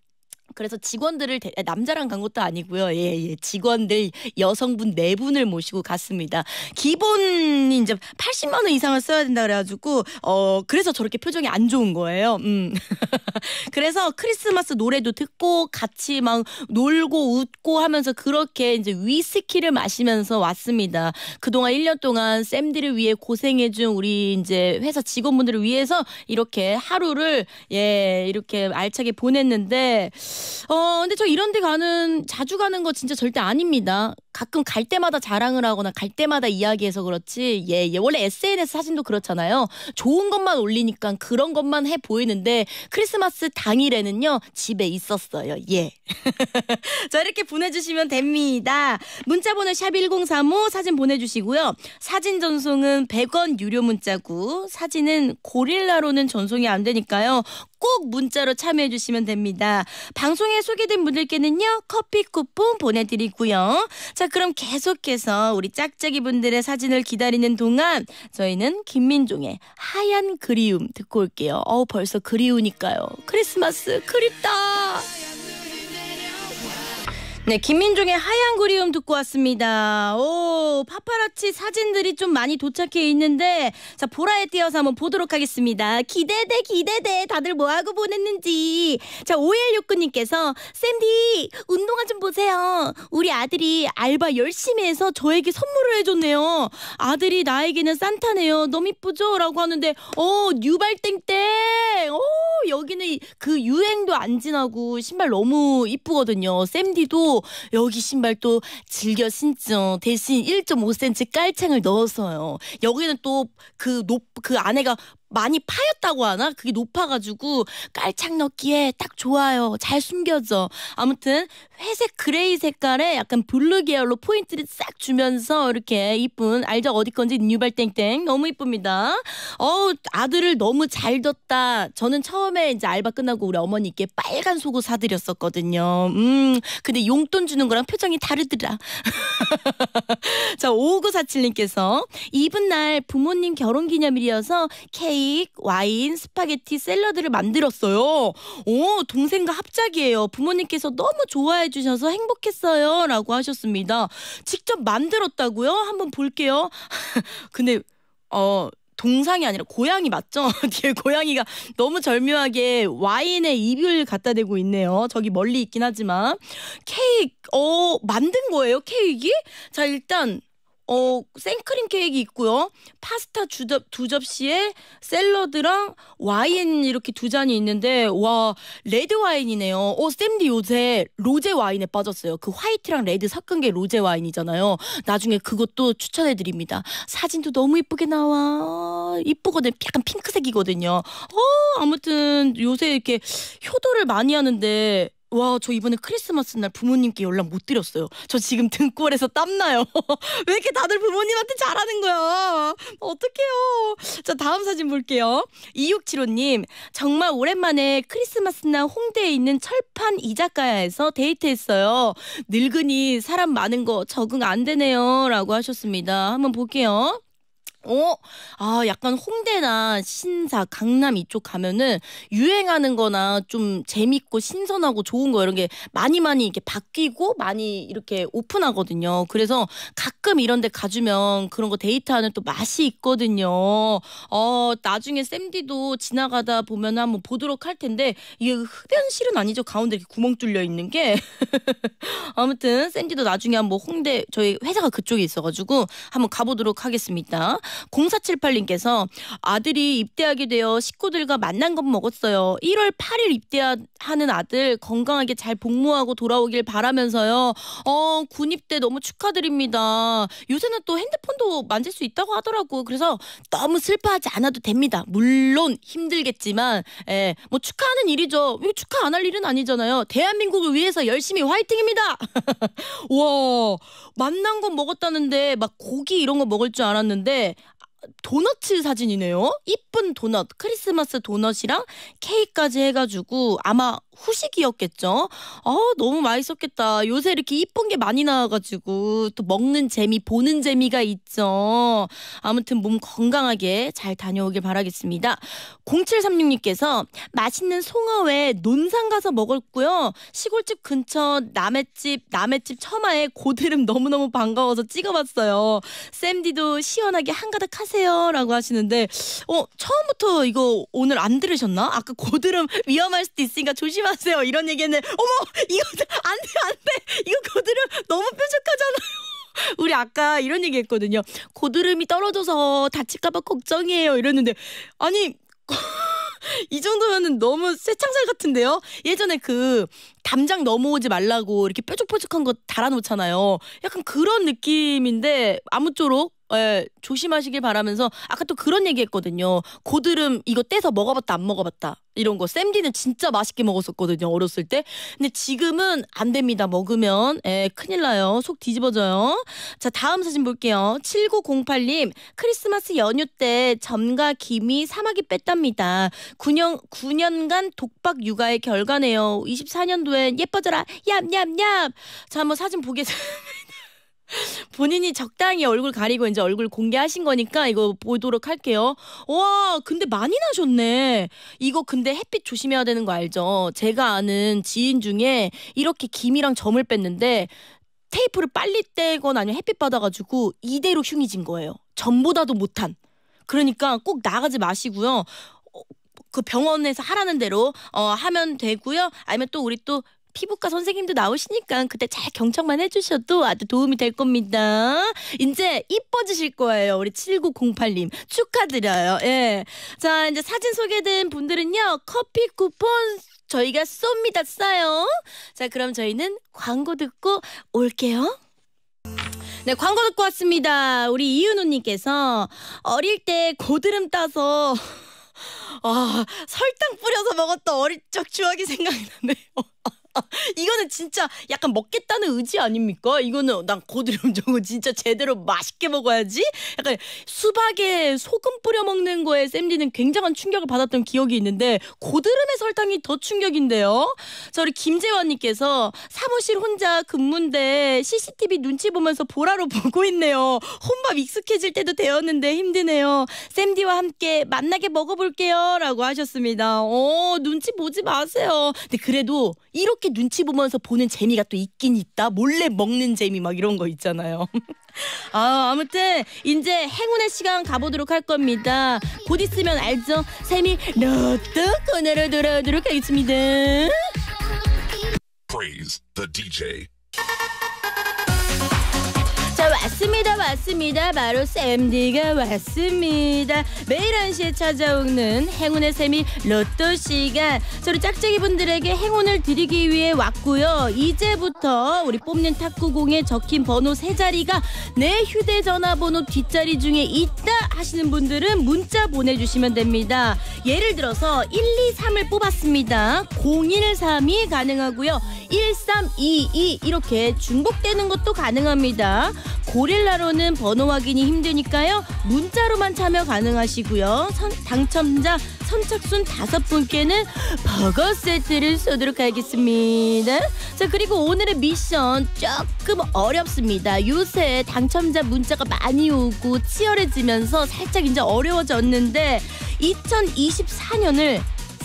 그래서 직원들을 아, 남자랑 간 것도 아니고요. 예, 예. 직원들 여성분 네 분을 모시고 갔습니다. 기본이 이제 80만 원 이상을 써야 된다 그래가지고 어 그래서 저렇게 표정이 안 좋은 거예요. 음. 그래서 크리스마스 노래도 듣고 같이 막 놀고 웃고 하면서 그렇게 이제 위스키를 마시면서 왔습니다. 그동안 1년 동안 쌤들을 위해 고생해준 우리 이제 회사 직원분들을 위해서 이렇게 하루를 예 이렇게 알차게 보냈는데. 어, 근데 저 이런 데 가는, 자주 가는 거 진짜 절대 아닙니다. 가끔 갈 때마다 자랑을 하거나 갈 때마다 이야기해서 그렇지, 예, 예. 원래 SNS 사진도 그렇잖아요. 좋은 것만 올리니까 그런 것만 해 보이는데 크리스마스 당일에는요, 집에 있었어요. 예. 자 이렇게 보내주시면 됩니다. 문자번호 샵 #1035 사진 보내주시고요. 사진 전송은 100원 유료 문자고 사진은 고릴라로는 전송이 안 되니까요. 꼭 문자로 참여해 주시면 됩니다. 방송에 소개된 분들께는요. 커피 쿠폰 보내드리고요. 자 그럼 계속해서 우리 짝짝이 분들의 사진을 기다리는 동안 저희는 김민종의 하얀 그리움 듣고 올게요. 어우 벌써 그리우니까요. 크리스마스 그립다. 네, 김민종의 하얀 그리움 듣고 왔습니다. 오, 파파라치 사진들이 좀 많이 도착해 있는데, 자, 보라에 띄어서 한번 보도록 하겠습니다. 기대돼, 기대돼. 다들 뭐하고 보냈는지. 자, 5169님께서, 샌디, 운동화 좀 보세요. 우리 아들이 알바 열심히 해서 저에게 선물을 해줬네요. 아들이 나에게는 산타네요. 너무 이쁘죠? 라고 하는데, 어, 뉴발땡땡. 오, 여기는 그 유행도 안 지나고 신발 너무 이쁘거든요. 샌디도 여기 신발도 즐겨 신죠. 대신 1.5cm 깔창을 넣어서요. 여기는 또 그 높그 그 안에가 많이 파였다고 하나? 그게 높아가지고 깔창 넣기에 딱 좋아요. 잘 숨겨져. 아무튼 회색 그레이 색깔에 약간 블루 계열로 포인트를 싹 주면서 이렇게 이쁜 알죠? 어디 건지 뉴발땡땡 너무 이쁩니다. 어우 아들을 너무 잘 뒀다. 저는 처음에 이제 알바 끝나고 우리 어머니께 빨간 속옷 사드렸었거든요. 음 근데 용돈 주는 거랑 표정이 다르더라. 자 5947님께서 이분 날 부모님 결혼기념일이어서 케이 케이 와인, 스파게티, 샐러드를 만들었어요. 오, 동생과 합작이에요. 부모님께서 너무 좋아해 주셔서 행복했어요. 라고 하셨습니다. 직접 만들었다고요? 한번 볼게요. 근데, 어, 동상이 아니라 고양이 맞죠? 뒤에 고양이가 너무 절묘하게 와인에 입을 갖다 대고 있네요. 저기 멀리 있긴 하지만 케이크 어 만든 거예요 케이크? 자 일단 어, 생크림 케이크 있고요. 파스타 두, 접, 두 접시에 샐러드랑 와인 이렇게 두 잔이 있는데 와 레드 와인이네요. 어샘디 요새 로제 와인에 빠졌어요. 그 화이트랑 레드 섞은 게 로제 와인이잖아요. 나중에 그것도 추천해 드립니다. 사진도 너무 이쁘게 나와. 이쁘거든. 약간 핑크색이거든요. 어 아무튼 요새 이렇게 효도를 많이 하는데 와, 저 이번에 크리스마스 날 부모님께 연락 못 드렸어요. 저 지금 등골에서 땀나요. 왜 이렇게 다들 부모님한테 잘하는 거야? 어떡해요? 자, 다음 사진 볼게요. 2675님, 정말 오랜만에 크리스마스 날 홍대에 있는 철판 이자카야에서 데이트했어요. 늙으니 사람 많은 거 적응 안 되네요. 라고 하셨습니다. 한번 볼게요. 어? 아, 약간 홍대나 신사, 강남 이쪽 가면은 유행하는 거나 좀 재밌고 신선하고 좋은 거 이런 게 많이 많이 이렇게 바뀌고 많이 이렇게 오픈하거든요. 그래서 가끔 이런 데 가주면 그런 거 데이트하는 또 맛이 있거든요. 어, 나중에 쌤디도 지나가다 보면 한번 보도록 할 텐데 이게 흡연실은 아니죠. 가운데 이렇게 구멍 뚫려 있는 게. 아무튼 쌤디도 나중에 한번 홍대 저희 회사가 그쪽에 있어가지고 한번 가보도록 하겠습니다. 0478님께서 아들이 입대하게 되어 식구들과 만난 것 먹었어요. 1월 8일 입대하는 아들 건강하게 잘 복무하고 돌아오길 바라면서요. 어, 군입대 너무 축하드립니다. 요새는 또 핸드폰도 만질 수 있다고 하더라고. 그래서 너무 슬퍼하지 않아도 됩니다. 물론 힘들겠지만 예, 뭐 축하하는 일이죠. 축하 안 할 일은 아니잖아요. 대한민국을 위해서 열심히 화이팅입니다. 와, 만난 건 먹었다는데 막 고기 이런 거 먹을 줄 알았는데 도넛츠 사진이네요. 이쁜 도넛, 크리스마스 도넛이랑 케이크까지 해가지고 아마 후식이었겠죠. 아, 너무 맛있었겠다. 요새 이렇게 이쁜 게 많이 나와가지고 또 먹는 재미, 보는 재미가 있죠. 아무튼 몸 건강하게 잘 다녀오길 바라겠습니다. 0736님께서 맛있는 송어회 논산 가서 먹었고요. 시골집 근처 남해집, 남해집 처마에 고드름 너무너무 반가워서 찍어봤어요. 샘디도 시원하게 한 가닥 하세요. 라고 하시는데, 어, 처음부터 이거 오늘 안 들으셨나? 아까 고드름 위험할 수도 있으니까 조심 마세요. 이런 얘기는 어머 이거 안돼안 돼. 이거 고드름 너무 뾰족하잖아요. 우리 아까 이런 얘기 했거든요. 고드름이 떨어져서 다칠까봐 걱정이에요. 이랬는데, 아니, 이 정도면은 너무 새창살 같은데요? 예전에 그 담장 넘어오지 말라고 이렇게 뾰족뾰족한 거 달아놓잖아요. 약간 그런 느낌인데, 아무쪼록 에, 예, 조심하시길 바라면서 아까 또 그런 얘기했거든요. 고드름 이거 떼서 먹어봤다 안 먹어봤다 이런 거샘디는 진짜 맛있게 먹었었거든요 어렸을 때. 근데 지금은 안 됩니다. 먹으면 에, 예, 큰일 나요. 속 뒤집어져요. 자 다음 사진 볼게요. 7908님 크리스마스 연휴 때 점과 김이 사막이 뺐답니다. 9년 9년간 독박 육아의 결과네요. 24년도엔 예뻐져라 얌얌얌. 자 한번 사진 보겠습니다. 본인이 적당히 얼굴 가리고 이제 얼굴 공개하신 거니까 이거 보도록 할게요. 와, 근데 많이 나셨네. 이거 근데 햇빛 조심해야 되는 거 알죠? 제가 아는 지인 중에 이렇게 김이랑 점을 뺐는데 테이프를 빨리 떼거나 아니면 햇빛 받아가지고 이대로 흉이 진 거예요. 전보다도 못한. 그러니까 꼭 나가지 마시고요. 어, 그 병원에서 하라는 대로 어, 하면 되고요. 아니면 또 우리 또 피부과 선생님도 나오시니까 그때 잘 경청만 해주셔도 아주 도움이 될 겁니다. 이제 이뻐지실 거예요. 우리 7908님 축하드려요. 예. 자 이제 사진 소개된 분들은요 커피 쿠폰 저희가 쏩니다 싸요. 자 그럼 저희는 광고 듣고 올게요. 네, 광고 듣고 왔습니다. 우리 이은우님께서 어릴 때 고드름 따서 아, 설탕 뿌려서 먹었던 어릴 적 추억이 생각나네요. 이거는 진짜 약간 먹겠다는 의지 아닙니까? 이거는 난 고드름 저거 진짜 제대로 맛있게 먹어야지. 약간 수박에 소금 뿌려 먹는 거에 샘디는 굉장한 충격을 받았던 기억이 있는데 고드름의 설탕이 더 충격인데요. 저우 김재환님께서 사무실 혼자 근무인데 CCTV 눈치 보면서 보라로 보고 있네요. 혼밥 익숙해질 때도 되었는데 힘드네요. 샘디와 함께 만나게 먹어볼게요라고 하셨습니다. 어 눈치 보지 마세요. 근데 그래도 이렇게 이렇게 눈치 보면서 보는 재미가 또 있긴 있다. 몰래 먹는 재미 막 이런 거 있잖아요. 아, 아무튼 이제 행운의 시간 가보도록 할 겁니다. 곧 있으면 알죠? 샘이 너또 코늘로 돌아오도록 하겠습니다. Praise the DJ. 왔습니다. 바로 샘디가 왔습니다. 매일 1시에 찾아오는 행운의 셈이 로또 시간. 저희 짝짝이 분들에게 행운을 드리기 위해 왔고요. 이제부터 우리 뽑는 탁구공에 적힌 번호 세 자리가 내 휴대전화번호 뒷자리 중에 있다 하시는 분들은 문자 보내주시면 됩니다. 예를 들어서 1, 2, 3을 뽑았습니다. 0 1 3이 가능하고요. 1322 이렇게 중복되는 것도 가능합니다. 고릴라로 번호는 번호 확인이 힘드니까요. 문자로만 참여 가능하시고요. 선, 당첨자 선착순 다섯 분께는 버거 세트를 쏘도록 하겠습니다. 자, 그리고 오늘의 미션 조금 어렵습니다. 요새 당첨자 문자가 많이 오고 치열해지면서 살짝 이제 어려워졌는데 2024년을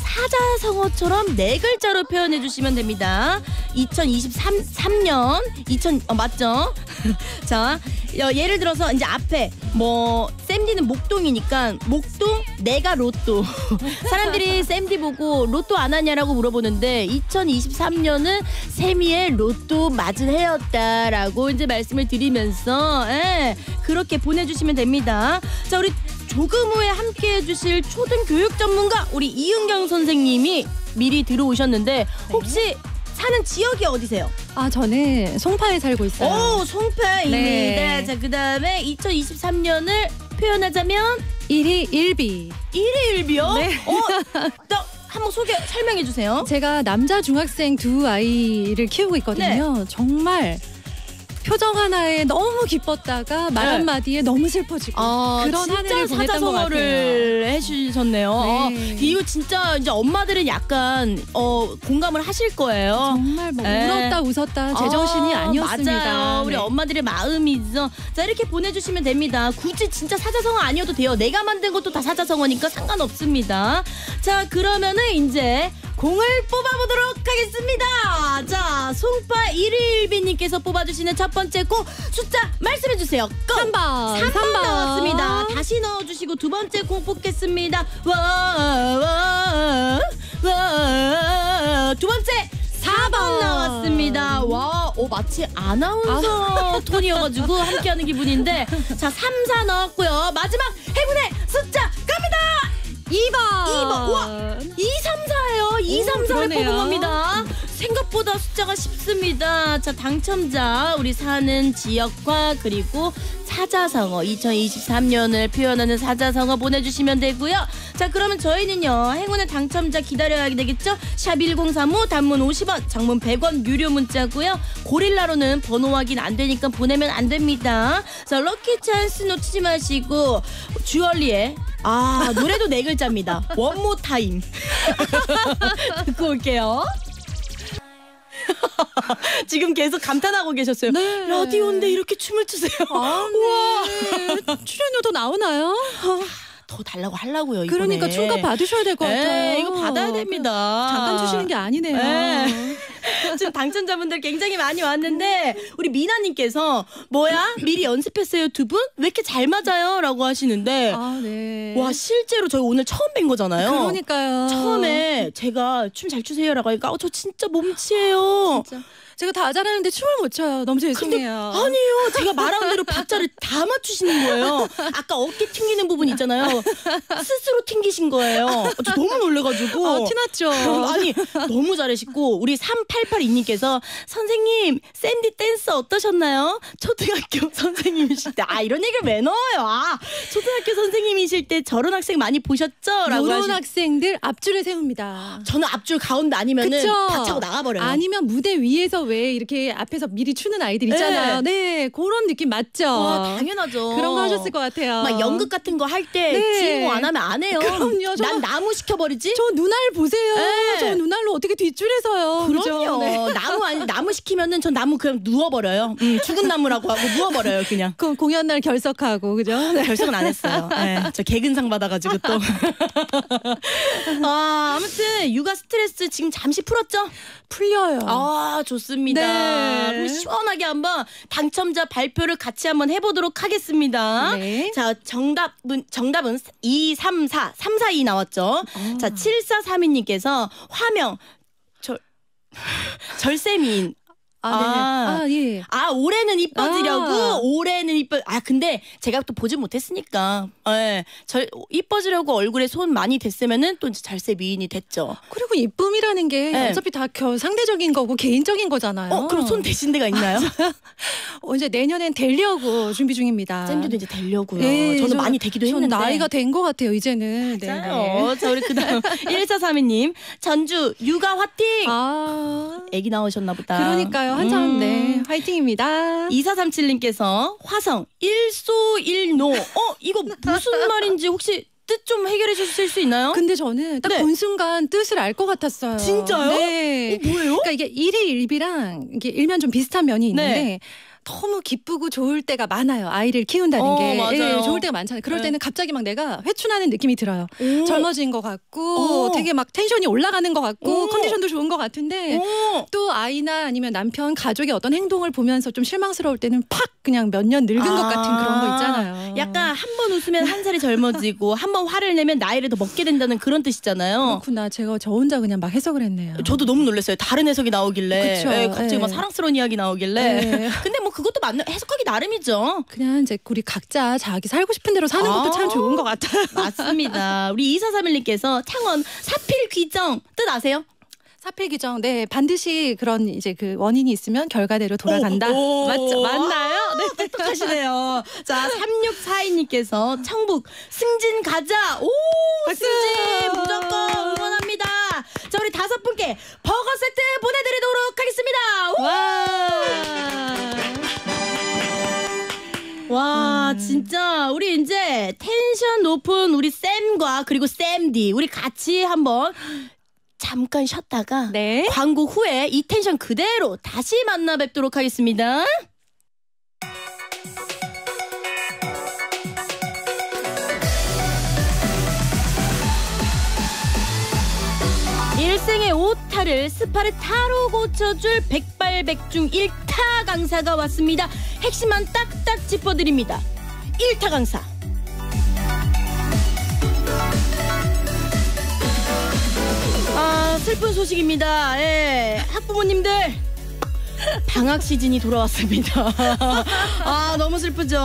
사자성어처럼 네 글자로 표현해 주시면 됩니다. 2023년 2000 어, 맞죠? 자 어, 예를 들어서 이제 앞에 뭐 샘디는 목동이니까 목동 내가 로또 사람들이 샘디 보고 로또 안 하냐라고 물어보는데 2023년은 세미의 로또 맞은 해였다라고 이제 말씀을 드리면서 예, 그렇게 보내주시면 됩니다. 자 우리 조금 후에 함께 해주실 초등교육 전문가 우리 이은경 선생님이 미리 들어오셨는데 네. 혹시 사는 지역이 어디세요? 아 저는 송파에 살고 있어요. 오 송파입니다. 네. 네. 자 그다음에 2023년을 표현하자면 1위 1비. 1위 1비요? 네. 어, 또 한번 소개 설명해 주세요. 제가 남자 중학생 두 아이를 키우고 있거든요. 네. 정말 표정 하나에 너무 기뻤다가 말 네. 한마디에 너무 슬퍼지고 아, 그런 한 해를 보냈던 것같 해주셨네요. 네. 어, 그 이거 진짜 이제 엄마들은 약간 어, 공감을 하실 거예요. 정말 뭐 네. 울었다 웃었다 아, 제정신이 아, 아니었습니다. 맞아요. 우리 네. 엄마들의 마음이죠. 자 이렇게 보내주시면 됩니다. 굳이 진짜 사자성어 아니어도 돼요. 내가 만든 것도 다 사자성어니까 상관없습니다. 자 그러면은 이제 공을 뽑아보도록 하겠습니다. 자, 송파 1일비님께서 뽑아주시는 첫 번째 공 숫자 말씀해주세요. 고! 3번. 3번, 3번. 나왔습니다. 다시 넣어주시고 두 번째 공 뽑겠습니다. 와, 와, 와, 두 번째 4번 나왔습니다. 와, 오, 어, 마치 아나운서 아. 톤이어가지고 함께하는 기분인데. 자, 3, 4넣었고요 마지막 해운의 숫자 고! 2번. 2번. 와, 234예요. 234를 뽑은 겁니다. 생각보다 숫자가 쉽습니다. 자, 당첨자 우리 사는 지역과 그리고 사자성어 2023년을 표현하는 사자성어 보내주시면 되고요. 자, 그러면 저희는요 행운의 당첨자 기다려야 되겠죠? 샵 #1035 단문 50원, 장문 100원 유료 문자고요. 고릴라로는 번호 확인 안 되니까 보내면 안 됩니다. 자, 럭키 찬스 놓치지 마시고 주얼리에 아 노래도 네 글자입니다. 원모 타임 듣고 올게요. 지금 계속 감탄하고 계셨어요. 네. 라디오인데 이렇게 춤을 추세요. 아, 네. 와 출연료도 나오나요? 더 달라고 하려고요. 이번에. 그러니까 충가 받으셔야 될것 네, 같아요. 이거 받아야 됩니다. 어, 잠깐 주시는 게 아니네요. 에이. 네. 지금 당첨자분들 굉장히 많이 왔는데 우리 미나님께서 뭐야 미리 연습했어요 두분왜 이렇게 잘 맞아요?라고 하시는데 아, 네. 와 실제로 저희 오늘 처음 뵌 거잖아요. 그러니까요. 처음에 제가 춤 잘 추세요라고 하니까 어, 저 진짜 몸치예요. 진짜. 제가 다 잘하는데 춤을 못 춰요. 너무 죄송해요. 근데, 아니요 제가 말한 대로 박자를 다 맞추시는 거예요. 아까 어깨 튕기는 부분 있잖아요. 스스로 튕기신 거예요. 어, 저 너무 놀래가지고. 아, 티났죠. 아니 너무 잘하시고 우리 3882님께서 선생님 샌디 댄스 어떠셨나요? 초등학교 선생님이실 때. 아 이런 얘기를 왜 넣어요? 아 초등학교 선생님이실 때 저런 학생 많이 보셨죠? 라고 이런 학생들 앞줄에 세웁니다. 저는 앞줄 가운데 아니면은 그차고 나가버려요. 아니면 무대 위에서 왜 이렇게 앞에서 미리 추는 아이들 있잖아요. 네. 네, 그런 느낌 맞죠. 와, 당연하죠. 그런 거 하셨을 것 같아요. 막 연극 같은 거 할때 네. 주인공 안 하면 안 해요. 그럼요. 저- 난 나무 시켜버리지? 저 눈알 보세요. 네. 저 눈알로 어떻게 뒷줄에서요. 그럼요. 그죠? 네. 나무 아니 나무 시키면은 전 나무 그냥 누워버려요. 음, 죽은 나무라고 하고 누워버려요 그냥. 그럼 공연 날 결석하고 그죠? 아, 네. 결석은 안 했어요. 네, 저 개근상 받아가지고 또. 아, 아무튼 육아 스트레스 지금 잠시 풀었죠? 풀려요. 아 좋습니다. 있습니다. 네. 시원하게 한번 당첨자 발표를 같이 한번 해보도록 하겠습니다. 네. 자, 정답은, 정답은 2, 3, 4, 3, 4, 2 나왔죠. 아. 자, 7432님께서 화명, 절, 절세미인. 아, 아, 아, 예. 아 올해는 이뻐지려고 아. 올해는 이뻐. 아 근데 제가 또 보지 못했으니까. 예. 저 이뻐지려고 얼굴에 손 많이 댔으면은 또 이제 잘세 미인이 됐죠. 그리고 이쁨이라는 게 예. 어차피 다 겨, 상대적인 거고 개인적인 거잖아요. 어, 그럼 손 대신 데가 있나요? 어, 이제 내년엔 되려고 준비 중입니다. 쌤들도 이제 되려고요. 예, 저는 저, 많이 되기도 했는데 나이가 된 것 같아요. 이제는. 네. 맞아요. 네. 자 우리 그다음 1 4 3 2님 전주 육아 화팅. 아. 아기 나오셨나 보다. 그러니까요. 그러니까요. 한참 음. 화이팅입니다. 2437님께서 화성 일소일노 어 이거 무슨 말인지 혹시 뜻 좀 해결해 주실 수 있나요? 근데 저는 딱 네. 본 순간 뜻을 알 것 같았어요. 진짜요? 네. 어, 뭐예요? 그러니까 이게 일이 일비랑 이게 일면 좀 비슷한 면이 있는데 네. 너무 기쁘고 좋을 때가 많아요. 아이를 키운다는 어, 게 예, 맞아요. 예, 좋을 때가 많잖아요. 그럴 네. 때는 갑자기 막 내가 회춘하는 느낌이 들어요. 오. 젊어진 것 같고 오. 되게 막 텐션이 올라가는 것 같고 오. 컨디션도 좋은 것 같은데 또 아이나 아니면 남편 가족의 어떤 행동을 보면서 좀 실망스러울 때는 팍 그냥 몇 년 늙은 아. 것 같은 그런 거 있잖아요. 약간 한 번 웃으면 한 살이 젊어지고 한 번 화를 내면 나이를 더 먹게 된다는 그런 뜻이잖아요. 그렇구나. 제가 저 혼자 그냥 막 해석을 했네요. 저도 너무 놀랐어요. 다른 해석이 나오길래 에, 예, 갑자기 에. 막 예. 사랑스러운 이야기 나오길래 근데 뭐 그것도 맞는 해석하기 나름이죠. 그냥 이제 우리 각자 자기 살고 싶은 대로 사는 것도 아참 어, 좋은 것 같아요. 맞습니다. 우리 2431님께서 창원 사필 귀정 뜻 아세요? 사필 귀정네 반드시 그런 이제 그 원인이 있으면 결과대로 돌아간다. 오, 오, 맞죠? 아, 맞나요? 네, 똑똑하시네요. 자, 3642님께서 청북 승진 가자. 오, 박수! 승진 무조건 음. 진짜 우리 이제 텐션 높은 우리 쌤과 그리고 쌤디 우리 같이 한번 잠깐 쉬었다가 네. 광고 후에 이 텐션 그대로 다시 만나 뵙도록 하겠습니다. 일생의 오타를 스파르타로 고쳐줄 백발백중 일타 강사가 왔습니다. 핵심만 딱딱 짚어드립니다. 1타 강사 아 슬픈 소식입니다 예 학부모님들 방학 시즌이 돌아왔습니다. 아 너무 슬프죠.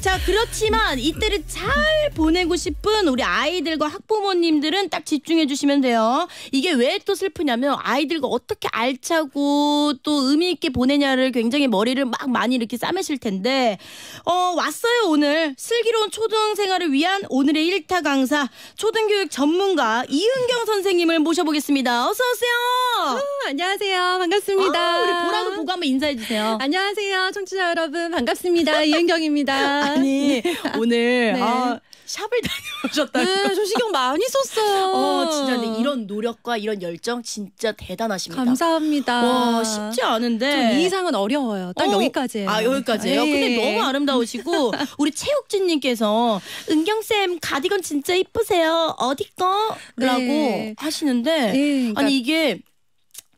자 그렇지만 이때를 잘 보내고 싶은 우리 아이들과 학부모님들은 딱 집중해 주시면 돼요. 이게 왜 또 슬프냐면 아이들과 어떻게 알차고 또 의미 있게 보내냐를 굉장히 머리를 막 많이 이렇게 싸매실 텐데 어 왔어요 오늘 슬기로운 초등생활을 위한 오늘의 일타 강사 초등교육 전문가 이은경 선생님을 모셔보겠습니다. 어서 오세요. 어, 안녕하세요. 반갑습니다. 아, 카메라도 보고 한번 인사해 주세요. 안녕하세요, 청취자 여러분 반갑습니다. 이은경입니다. 아니 네. 오늘 네. 아, 샵을 다녀오셨다고. 네, 저 신경 많이 썼어요. 어, 진짜 근데 이런 노력과 이런 열정 진짜 대단하십니다. 감사합니다. 와, 쉽지 않은데. 이 이상은 어려워요. 딱 어, 여기까지예요. 아, 여기까지예요? 에이. 네. 근데 너무 아름다우시고 우리 최욱진 님께서 은경쌤 가디건 진짜 이쁘세요. 어디 거? 라고 네. 하시는데 에 네, 그러니까 아니 이게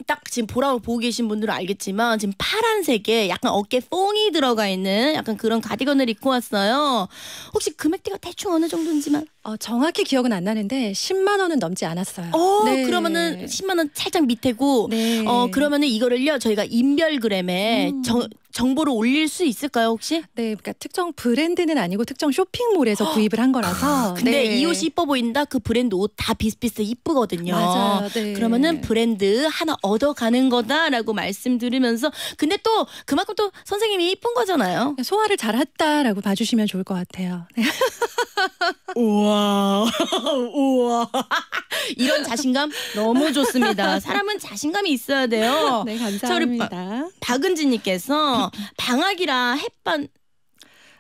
딱 지금 보라고 보고 계신 분들은 알겠지만 지금 파란색에 약간 어깨 뽕이 들어가 있는 약간 그런 가디건을 입고 왔어요. 혹시 금액대가 대충 어느 정도인지만 어, 정확히 기억은 안 나는데 10만 원은 넘지 않았어요. 어, 네. 그러면은 10만 원 살짝 밑에고 네. 어, 그러면은 이거를요. 저희가 인별그램에 음. 정, 정보를 올릴 수 있을까요, 혹시? 네, 그러니까 특정 브랜드는 아니고 특정 쇼핑몰에서 구입을 한 거라서. 근데 네. 이 옷이 이뻐 보인다. 그 브랜드 옷 다비슷비슷 이쁘거든요. 맞아요. 네. 그러면은 브랜드 하나 얻어가는 거다라고 말씀드리면서 근데 또 그만큼 또 선생님이 이쁜 거잖아요. 소화를 잘했다라고 봐주시면 좋을 것 같아요. 네. 우와. 우와, 우와. 이런 자신감 너무 좋습니다. 사람은 자신감이 있어야 돼요. 네, 감사합니다. 박은지님께서 방학이라 햇반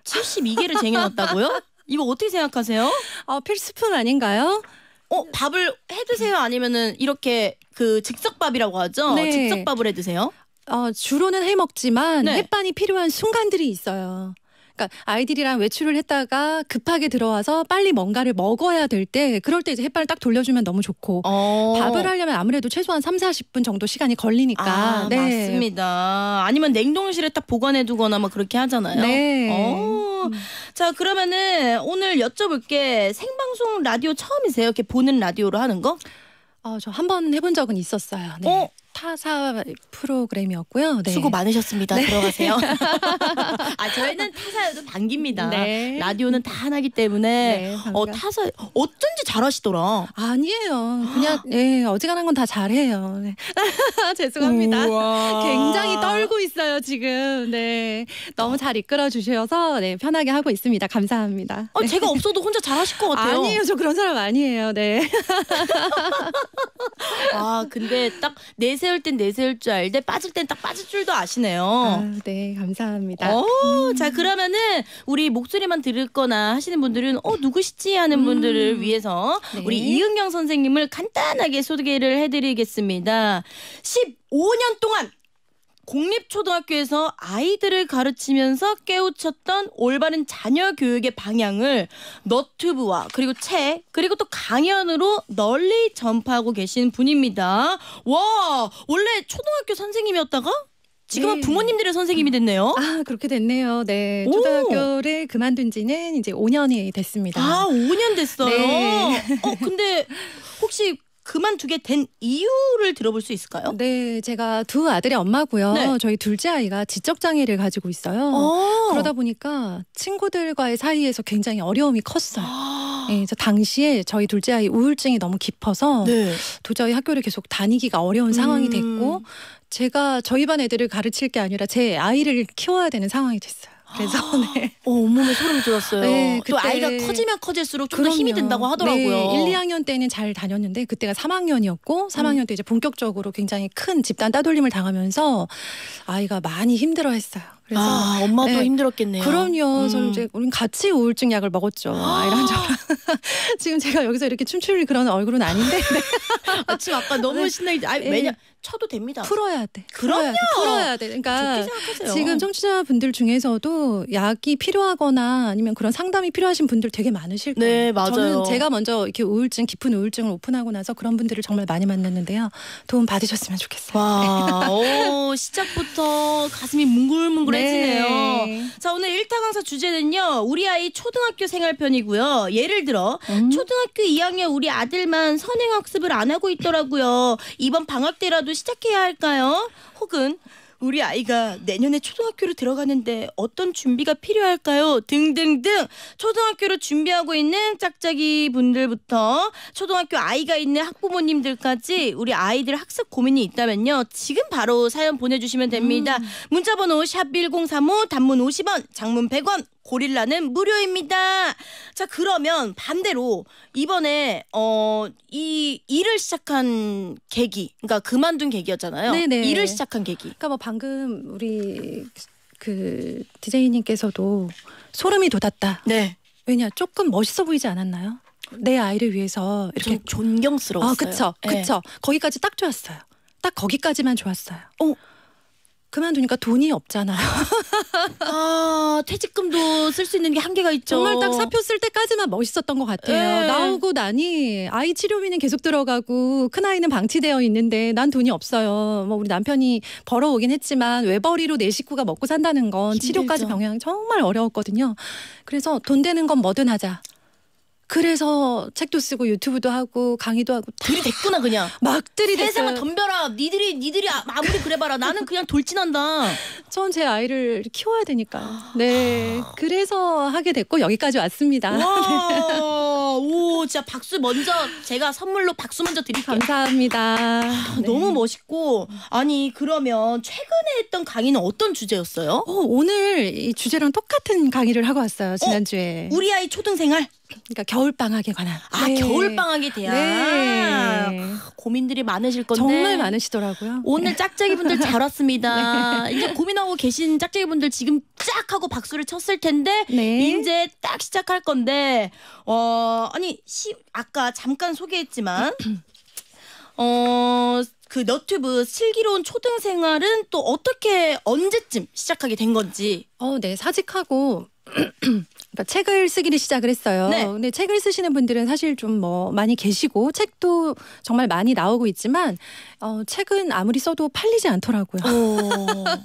72개를 쟁여놨다고요? 이거 어떻게 생각하세요? 어, 필수품 아닌가요? 어, 밥을 해 드세요? 아니면은 이렇게 그 즉석밥이라고 하죠? 네. 즉석밥을 해 드세요? 어, 주로는 해 먹지만 네. 햇반이 필요한 순간들이 있어요. 그러니까 아이들이랑 외출을 했다가 급하게 들어와서 빨리 뭔가를 먹어야 될 때 그럴 때 이제 햇반을 딱 돌려주면 너무 좋고 어. 밥을 하려면 아무래도 최소한 3, 40분 정도 시간이 걸리니까 아, 네. 맞습니다. 아니면 냉동실에 딱 보관해 두거나 막 뭐 그렇게 하잖아요. 네. 어. 음. 자 그러면은 오늘 여쭤볼게 생방송 라디오 처음이세요? 이렇게 보는 라디오로 하는 거? 어, 아, 저 한 번 해본 적은 있었어요. 네. 어, 타사 프로그램이었고요. 네. 수고 많으셨습니다. 네. 들어가세요. 아 저희는 타사여도 반깁니다. 네. 라디오는 다 하나기 때문에 네, 어 타사 어쩐지 잘하시더라. 아니에요. 그냥 아. 예 어지간한 건 다 잘해요. 네. 죄송합니다. 우와. 굉장히 떨고 있어요 지금. 네 너무 잘 이끌어 주셔서 네, 편하게 하고 있습니다. 감사합니다. 어, 네. 제가 없어도 혼자 잘하실 것 같아요. 아니에요. 저 그런 사람 아니에요. 네. 아 근데 딱내 내세울 땐 내세울 줄 알되 빠질 땐 딱 빠질 줄도 아시네요. 아, 네, 감사합니다. 오, 어, 음. 자 그러면은 우리 목소리만 들거나 을 하시는 분들은 어 누구시지 하는 분들을 음. 위해서 네. 우리 이은경 선생님을 간단하게 소개를 해드리겠습니다. 15년 동안 공립초등학교에서 아이들을 가르치면서 깨우쳤던 올바른 자녀 교육의 방향을 너튜브와 그리고 책 그리고 또 강연으로 널리 전파하고 계신 분입니다. 와 원래 초등학교 선생님이었다가 지금은 네. 부모님들의 선생님이 됐네요. 아 그렇게 됐네요. 네 오. 초등학교를 그만둔 지는 이제 5년이 됐습니다. 아 5년 됐어요. 네. 어 근데 혹시 그만두게 된 이유를 들어볼 수 있을까요? 네, 제가 두 아들의 엄마고요. 네. 저희 둘째 아이가 지적 장애를 가지고 있어요. 오. 어. 그러다 보니까 친구들과의 사이에서 굉장히 어려움이 컸어요. 아. 네, 저 당시에 저희 둘째 아이 우울증이 너무 깊어서 네. 도저히 학교를 계속 다니기가 어려운 상황이 음. 됐고 제가 저희 반 애들을 가르칠 게 아니라 제 아이를 키워야 되는 상황이 됐어요. 그래서 네. 어, 온몸에 소름이 돋았어요. 네, 또 아이가 커지면 커질수록 좀 더 힘이 든다고 하더라고요. 네, 1, 2학년 때는 잘 다녔는데 그때가 3학년이었고 3학년 음. 때 이제 본격적으로 굉장히 큰 집단 따돌림을 당하면서 아이가 많이 힘들어했어요. 그래서 아, 엄마도 네, 힘들었겠네요. 그럼요. 음. 그 이제 우린 같이 우울증 약을 먹었죠. 아이랑 저랑. 지금 제가 여기서 이렇게 춤출 그런 얼굴은 아닌데. 아, 침 아까 너무 네. 신나게. 아, 왜냐 쳐도 됩니다. 풀어야 돼. 그럼요. 풀어야 돼. 그러니까 지금 청취자분들 중에서도 약이 필요하거나 아니면 그런 상담이 필요하신 분들 되게 많으실 네, 거예요. 네, 맞아요. 저는 제가 먼저 이렇게 우울증 깊은 우울증을 오픈하고 나서 그런 분들을 정말 많이 만났는데요. 도움 받으셨으면 좋겠어요. 와, 오, 시작부터 가슴이 뭉글뭉글해지네요. 네. 자, 오늘 일타 강사 주제는요. 우리 아이 초등학교 생활편이고요. 예를 들어 음. 초등학교 2학년 우리 아들만 선행 학습을 안 하고 있더라고요. 이번 방학 때라도 공부 시작해야 할까요? 혹은 우리 아이가 내년에 초등학교로 들어가는데 어떤 준비가 필요할까요? 등등등 초등학교로 준비하고 있는 짝짝이 분들부터 초등학교 아이가 있는 학부모님들까지 우리 아이들 학습 고민이 있다면요. 지금 바로 사연 보내주시면 됩니다. 음. 문자번호 샵1035 단문 50원 장문 100원 고릴라는 무료입니다. 자, 그러면 반대로 이번에 어, 이 일을 시작한 계기, 그러니까 그만둔 계기였잖아요. 네네. 일을 시작한 계기. 그러니까 뭐 방금 우리 그 디제이님께서도 소름이 돋았다. 네. 왜냐 조금 멋있어 보이지 않았나요? 내 아이를 위해서 이렇게 존경스러웠어요. 아, 그쵸, 네. 그쵸. 네. 거기까지 딱 좋았어요. 딱 거기까지만 좋았어요. 어. 그만두니까 돈이 없잖아요. 아, 퇴직금도 쓸 수 있는 게 한계가 있죠. 정말 딱 사표 쓸 때까지만 멋있었던 것 같아요. 에이. 네. 나오고 나니 아이 치료비는 계속 들어가고 큰아이는 방치되어 있는데 난 돈이 없어요. 뭐 우리 남편이 벌어오긴 했지만 외벌이로 내 식구가 먹고 산다는 건 힘들죠. 치료까지 병행 정말 어려웠거든요. 그래서 돈 되는 건 뭐든 하자. 그래서 책도 쓰고 유튜브도 하고 강의도 하고 들이됐구나 그냥 막 들이댔어요. 세상은 덤벼라. 니들이 니들이 아- 무리 그래봐라. 나는 그냥 돌진한다. 전제 아이를 키워야 되니까. 네. 그래서 하게 됐고 여기까지 왔습니다. 와, 네. 오, 진짜 박수 먼저 제가 선물로 박수 먼저 드릴게요. 감사합니다. 아, 네. 너무 멋있고 아니 그러면 최근에 했던 강의는 어떤 주제였어요? 어, 오늘 이 주제랑 똑같은 강의를 하고 왔어요. 어? 지난주에. 우리 아이 초등생활 그러니까 겨울 방학에 관한. 아 네. 겨울 방학이 돼야 네. 고민들이 많으실 건데 정말 많으시더라고요. 오늘 네. 짝짝이 분들 잘 왔습니다. 네. 이제 고민하고 계신 짝짝이 분들 지금 쫙 하고 박수를 쳤을 텐데 네. 이제 딱 시작할 건데 어 아니 시, 아까 잠깐 소개했지만 어. 그 너튜브 슬기로운 초등 생활은 또 어떻게 언제쯤 시작하게 된 건지. 어, 네. 사직하고 그러니까 책을 쓰기를 시작을 했어요. 네. 근데 책을 쓰시는 분들은 사실 좀 뭐 많이 계시고 책도 정말 많이 나오고 있지만 어, 책은 아무리 써도 팔리지 않더라고요. 아,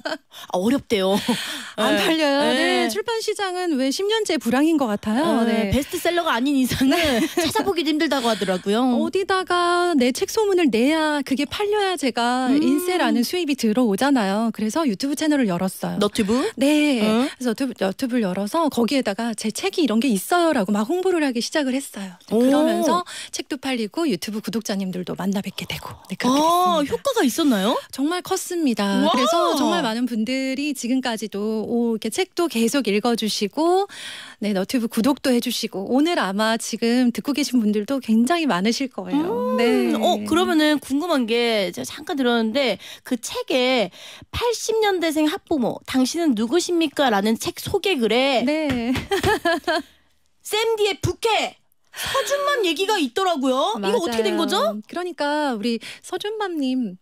어, 렵대요안 네. 팔려요. 네. 네. 출판 시장은 왜 10년째 불황인 것 같아요. 어, 네. 네. 베스트셀러가 아닌 이상은 네. 찾아보기도 힘들다고 하더라고요. 어디다가 내 책 소문을 내야 그게 팔려야 제가 음. 인세라는 수입이 들어오잖아요. 그래서 유튜브 채널을 열었어요. 너튜브? 네. 어? 그래서 유튜브, 유튜브를 열어서 거기에다가 제 책이 이런 게 있어요라고 막 홍보를 하기 시작을 했어요. 네, 그러면서 책도 팔리고 유튜브 구독자님들도 만나 뵙게 되고 네, 그게 아, 효과가 있었나요? 정말 컸습니다. 그래서 정말 많은 분들이 지금까지도 오, 이렇게 책도 계속 읽어주시고 네, 너튜브 구독도 해주시고 오늘 아마 지금 듣고 계신 분들도 굉장히 많으실 거예요. 음, 네. 어 그러면은 궁금한 게 제가 잠깐 들었는데 그 책에 80년대생 학부모 당신은 누구십니까?라는 책 소개글에 네. 샌디의 부캐. 서준맘 얘기가 있더라고요. 맞아요. 이거 어떻게 된 거죠? 그러니까 우리 서준맘님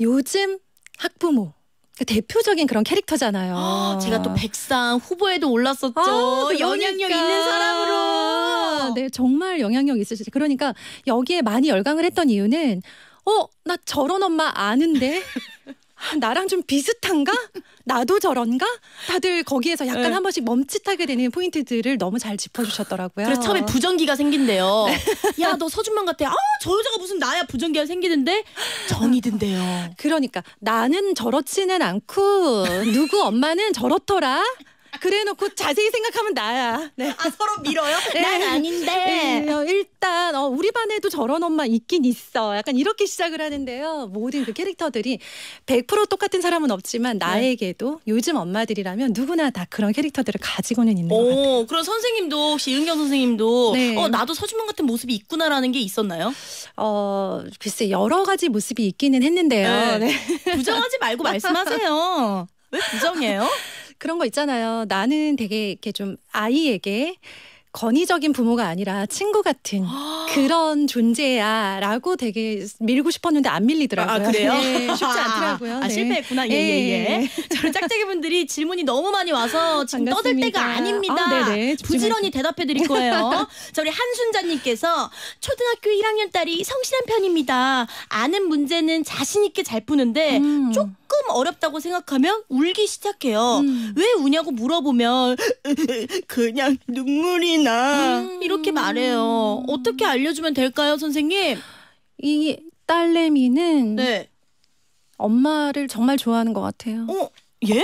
요즘 학부모 그 대표적인 그런 캐릭터잖아요. 아, 제가 또 백상 후보에도 올랐었죠. 아, 그러니까. 영향력 있는 사람으로. 네, 정말 영향력 있으시죠. 그러니까 여기에 많이 열광을 했던 이유는 어, 나 저런 엄마 아는데 아, 나랑 좀 비슷한가? 나도 저런가? 다들 거기에서 약간 네. 한 번씩 멈칫하게 되는 포인트들을 너무 잘 짚어주셨더라고요. 그래서 처음에 부정기가 생긴대요. 네. 야, 너 서준만 같아. 아, 저 여자가 무슨 나야 부정기가 생기는데 정이든데요. 그러니까 나는 저렇지는 않고 누구 엄마는 저렇더라. 그래놓고 자세히 생각하면 나야. 네. 아 서로 밀어요? 네. 난 아닌데. 네, 일단 어, 우리 반에도 저런 엄마 있긴 있어. 약간 이렇게 시작을 하는데요. 모든 그 캐릭터들이 100% 똑같은 사람은 없지만 네. 나에게도 요즘 엄마들이라면 누구나 다 그런 캐릭터들을 가지고는 있는 것 같아요. 그럼 선생님도 혹시 은경 선생님도 네. 어 나도 서준문 같은 모습이 있구나라는 게 있었나요? 어 글쎄 여러 가지 모습이 있기는 했는데요. 네. 네. 부정하지 말고 말씀하세요. 왜 부정해요? 그런 거 있잖아요. 나는 되게 이렇게 좀 아이에게 건의적인 부모가 아니라 친구 같은 아. 그런 존재야라고 되게 밀고 싶었는데 안 밀리더라고요. 아, 그래요? 네, 쉽지 않더라고요. 아, 네. 실패했구나. 예, 예, 예. 예. 예. 저는 짝짝이 분들이 질문이 너무 많이 와서 지금 반갑습니다. 떠들 때가 아닙니다. 아, 네네, 부지런히 대답해 드릴 거예요. 자, 우리 한순자님께서 초등학교 1학년 딸이 성실한 편입니다. 아는 문제는 자신있게 잘 푸는데 음. 조금 조금 어렵다고 생각하면 울기 시작해요. 음. 왜 우냐고 물어보면 그냥 눈물이 나 음. 이렇게 말해요. 어떻게 알려주면 될까요, 선생님? 이 딸내미는 네. 엄마를 정말 좋아하는 것 같아요. 어? 예?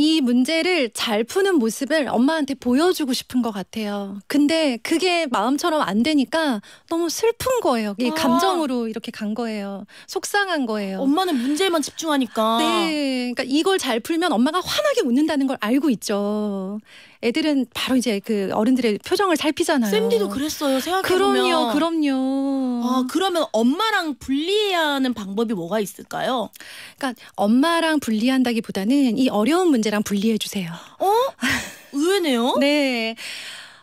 이 문제를 잘 푸는 모습을 엄마한테 보여주고 싶은 것 같아요. 근데 그게 마음처럼 안 되니까 너무 슬픈 거예요. 이 아. 감정으로 이렇게 간 거예요. 속상한 거예요. 엄마는 문제에만 집중하니까. 네. 그러니까 이걸 잘 풀면 엄마가 환하게 웃는다는 걸 알고 있죠. 애들은 바로 이제 그 어른들의 표정을 살피잖아요. 쌤디도 그랬어요. 생각해보면. 그럼요, 그럼요. 아, 그러면 엄마랑 분리해야 하는 방법이 뭐가 있을까요? 그러니까 엄마랑 분리한다기보다는 이 어려운 문제랑 분리해 주세요. 어? 의외네요. 네.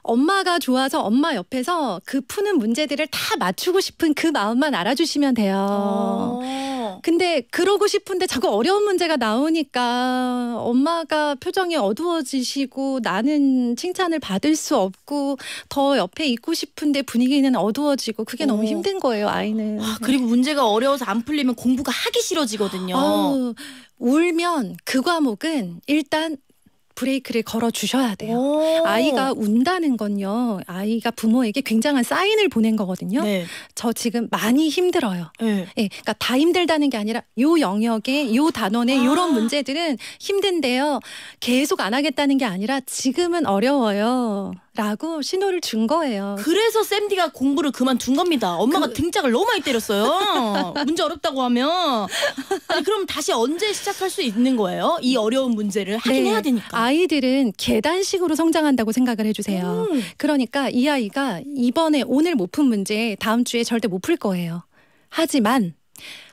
엄마가 좋아서 엄마 옆에서 그 푸는 문제들을 다 맞추고 싶은 그 마음만 알아주시면 돼요. 어... 어. 근데 그러고 싶은데 자꾸 어려운 문제가 나오니까 엄마가 표정이 어두워지시고 나는 칭찬을 받을 수 없고 더 옆에 있고 싶은데 분위기는 어두워지고 그게 어. 너무 힘든 거예요 아이는. 와, 아, 그리고 문제가 어려워서 안 풀리면 공부가 하기 싫어지거든요. 아우, 울면 그 과목은 일단 브레이크를 걸어 주셔야 돼요. 아이가 운다는 건요. 아이가 부모에게 굉장한 사인을 보낸 거거든요. 네. 저 지금 많이 힘들어요. 네. 예, 그러니까 다 힘들다는 게 아니라 요 영역에 요 단원에 아. 요런 문제들은 힘든데요. 계속 안 하겠다는 게 아니라 지금은 어려워요. 라고 신호를 준 거예요. 그래서 샘디가 공부를 그만둔 겁니다. 엄마가 그... 등짝을 너무 많이 때렸어요. 문제 어렵다고 하면. 아니, 그럼 다시 언제 시작할 수 있는 거예요? 이 어려운 문제를 하긴 네. 해야 되니까. 아, 아이들은 계단식으로 성장한다고 생각을 해주세요. 음. 그러니까 이 아이가 이번에 오늘 못 푼 문제 다음 주에 절대 못 풀 거예요. 하지만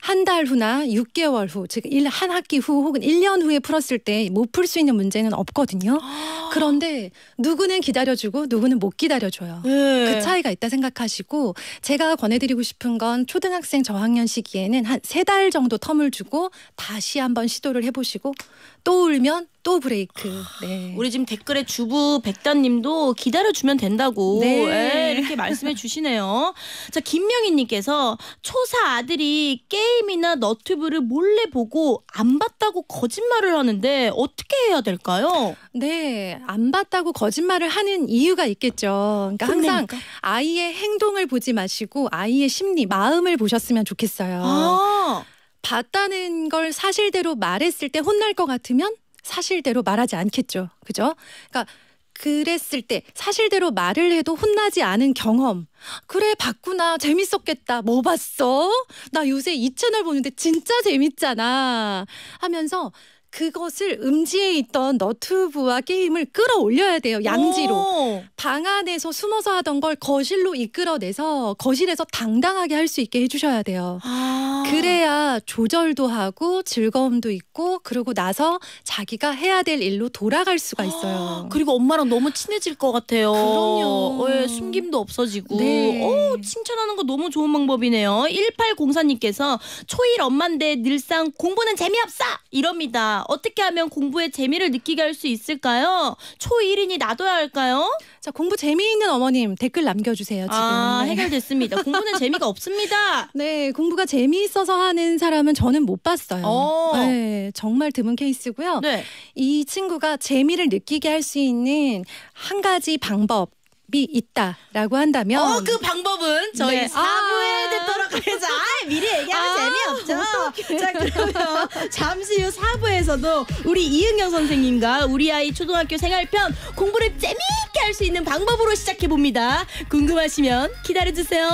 한 달 후나 6개월 후, 즉, 일, 한 학기 후 혹은 1년 후에 풀었을 때 못 풀 수 있는 문제는 없거든요. 아. 그런데 누구는 기다려주고 누구는 못 기다려줘요. 네. 그 차이가 있다 생각하시고 제가 권해드리고 싶은 건 초등학생 저학년 시기에는 한 세 달 정도 텀을 주고 다시 한번 시도를 해보시고 또 울면 또 브레이크. 네. 우리 지금 댓글에 주부 백단님도 기다려주면 된다고 네. 에이, 예, 이렇게 말씀해 주시네요. 자 김명희님께서 초사 아들이 게임이나 너튜브를 몰래 보고 안 봤다고 거짓말을 하는데 어떻게 해야 될까요? 네, 안 봤다고 거짓말을 하는 이유가 있겠죠. 그러니까 항상 아이의 행동을 보지 마시고 아이의 심리, 마음을 보셨으면 좋겠어요. 아. 봤다는 걸 사실대로 말했을 때 혼날 것 같으면 사실대로 말하지 않겠죠. 그죠? 그러니까 그랬을 때 사실대로 말을 해도 혼나지 않은 경험. 그래 봤구나. 재밌었겠다. 뭐 봤어? 나 요새 이 채널 보는데 진짜 재밌잖아. 하면서 그것을 음지에 있던 너튜브와 게임을 끌어올려야 돼요. 양지로. 방 안에서 숨어서 하던 걸 거실로 이끌어내서 거실에서 당당하게 할 수 있게 해주셔야 돼요. 아. 그래야 조절도 하고 즐거움도 있고 그러고 나서 자기가 해야 될 일로 돌아갈 수가 있어요. 아. 그리고 엄마랑 너무 친해질 것 같아요. 그럼요. 어, 예, 숨김도 없어지고. 네. 오, 어, 칭찬하는 거 너무 좋은 방법이네요. 1804님께서 초일 엄마인데 늘상 공부는 재미없어! 이럽니다. 어떻게 하면 공부에 재미를 느끼게 할 수 있을까요? 초1인이 놔둬야 할까요? 자, 공부 재미있는 어머님 댓글 남겨주세요. 아, 지금 아, 해결됐습니다. 공부는 재미가 없습니다. 네, 공부가 재미있어서 하는 사람은 저는 못 봤어요. 오. 어. 네, 정말 드문 케이스고요. 네. 이 친구가 재미를 느끼게 할 수 있는 한 가지 방법. 이 있다라고 한다면 어그 방법은 저희 네. 4부에 아~ 그래서 아예 미리 얘기하면 아, 재미없죠. 자 그러면 잠시 후 4부에서도 우리 이은경 선생님과 우리 아이 초등학교 생활편 공부를 재미있게 할 수 있는 방법으로 시작해 봅니다. 궁금하시면 기다려 주세요.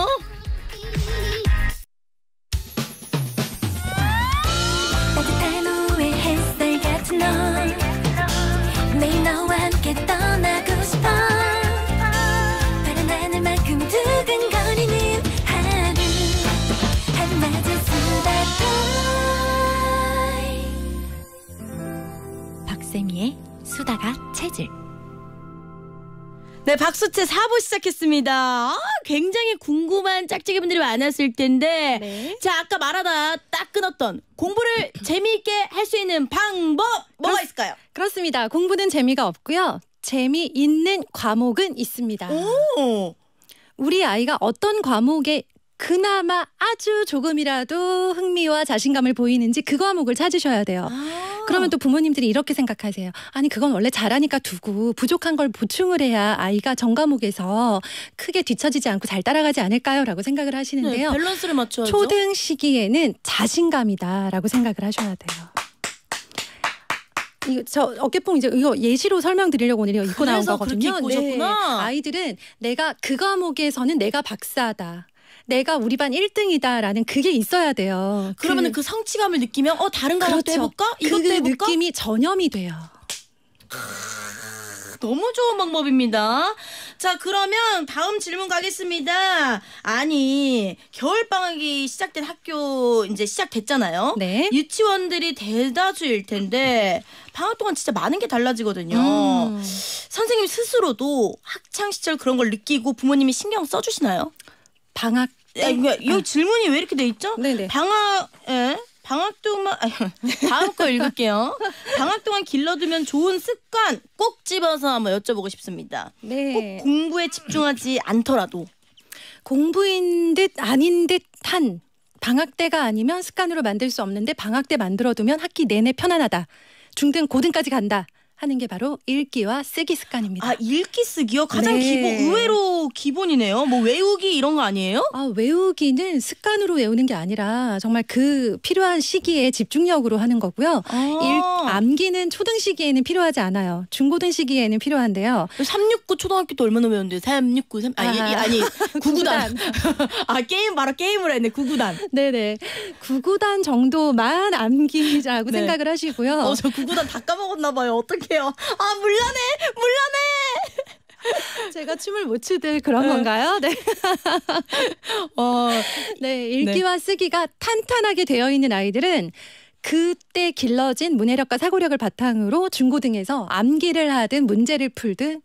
박세미의 수다가 체질. 네, 박수채 4부 시작했습니다. 아, 굉장히 궁금한 짝짝기 분들이 많았을 텐데. 네. 자, 아까 말하다 딱 끊었던 공부를 재미있게 할 수 있는 방법 뭐가 그렇- 있을까요? 그렇습니다. 공부는 재미가 없고요. 재미있는 과목은 있습니다. 오! 우리 아이가 어떤 과목에 그나마 아주 조금이라도 흥미와 자신감을 보이는지 그 과목을 찾으셔야 돼요. 아. 그러면 또 부모님들이 이렇게 생각하세요. 아니 그건 원래 잘하니까 두고 부족한 걸 보충을 해야 아이가 전 과목에서 크게 뒤처지지 않고 잘 따라가지 않을까요라고 생각을 하시는데요. 네, 밸런스를 맞춰야 초등 시기에는 자신감이다라고 생각을 하셔야 돼요. 이저 거 어깨뽕 이제 이거 예시로 설명드리려고 오늘 이거 입고 나온 거거든요. 네. 아이들은 내가 그 과목에서는 내가 박사다. 내가 우리 반 1등이다라는 그게 있어야 돼요. 그러면 그, 그 성취감을 느끼면 어 다른 과목도 그렇죠. 해볼까? 이것도 그 해볼까? 느낌이 전염이 돼요. 너무 좋은 방법입니다. 자, 그러면 다음 질문 가겠습니다. 아니, 겨울방학이 시작된 학교 이제 시작됐잖아요. 네. 유치원들이 대다수일 텐데, 방학 동안 진짜 많은 게 달라지거든요. 음. 선생님 스스로도 학창시절 그런 걸 느끼고 부모님이 신경 써주시나요? 방학 여기 아, 그러니까 아. 질문이 왜 이렇게 돼 있죠? 네네. 방학 예? 방학 동안 아니, 다음 거 읽을게요. 방학 동안 길러두면 좋은 습관 꼭 집어서 한번 여쭤보고 싶습니다. 네. 꼭 공부에 집중하지 않더라도 공부인 듯 아닌 듯한 방학 때가 아니면 습관으로 만들 수 없는데 방학 때 만들어두면 학기 내내 편안하다. 중등 고등까지 간다. 하는 게 바로 읽기와 쓰기 습관입니다. 아 읽기 쓰기요? 가장 네. 기본 의외로 기본이네요. 뭐 외우기 이런 거 아니에요? 아 외우기는 습관으로 외우는 게 아니라 정말 그 필요한 시기에 집중력으로 하는 거고요. 아. 읽, 암기는 초등 시기에는 필요하지 않아요. 중고등 시기에는 필요한데요. 369 초등학교 때 얼마나 외웠는데 369 3 아니 아. 아니 구구단 아 게임 바로 게임으 했네 구구단. 네네 구구단 정도만 암기자고 네. 생각을 하시고요. 어저 구구단 다 까먹었나 봐요. 어떻게? 어떡해요. 아, 물러내 물란해! 제가 춤을 못 추듯 그런 건가요? 네. 어, 네. 읽기와 네. 쓰기가 탄탄하게 되어 있는 아이들은 그때 길러진 문해력과 사고력을 바탕으로 중고등에서 암기를 하든 문제를 풀든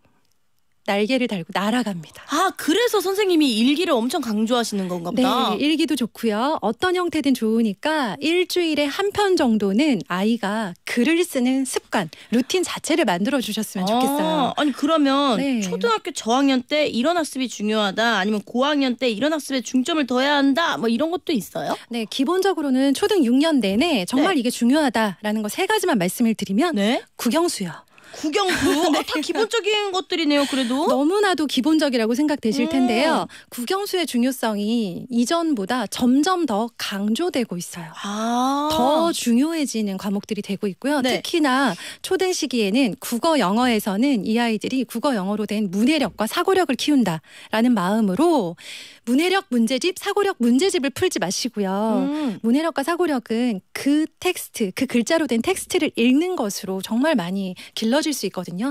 날개를 달고 날아갑니다. 아, 그래서 선생님이 일기를 엄청 강조하시는 건가 보다. 네, 일기도 좋고요. 어떤 형태든 좋으니까 일주일에 한 편 정도는 아이가 글을 쓰는 습관, 루틴 자체를 만들어 주셨으면 좋겠어요. 아, 아니 그러면 네. 초등학교 저학년 때 이런 학습이 중요하다, 아니면 고학년 때 이런 학습에 중점을 둬야 한다, 뭐 이런 것도 있어요? 네, 기본적으로는 초등 6년 내내 정말 네. 이게 중요하다라는 거 세 가지만 말씀을 드리면 네? 국영수요. 구경수. 네. 아, 다 기본적인 것들이네요. 그래도 너무나도 기본적이라고 생각되실 음. 텐데요. 음. 구경수의 중요성이 이전보다 점점 더 강조되고 있어요. 아. 더 중요해지는 과목들이 되고 있고요. 네. 특히나 초등 시기에는 국어 영어에서는 이 아이들이 국어 영어로 된 문해력과 사고력을 키운다라는 마음으로 문해력 문제집, 사고력 문제집을 풀지 마시고요. 음. 문해력과 사고력은 그 텍스트, 그 글자로 된 텍스트를 읽는 것으로 정말 많이 길러 느껴질 수 있거든요.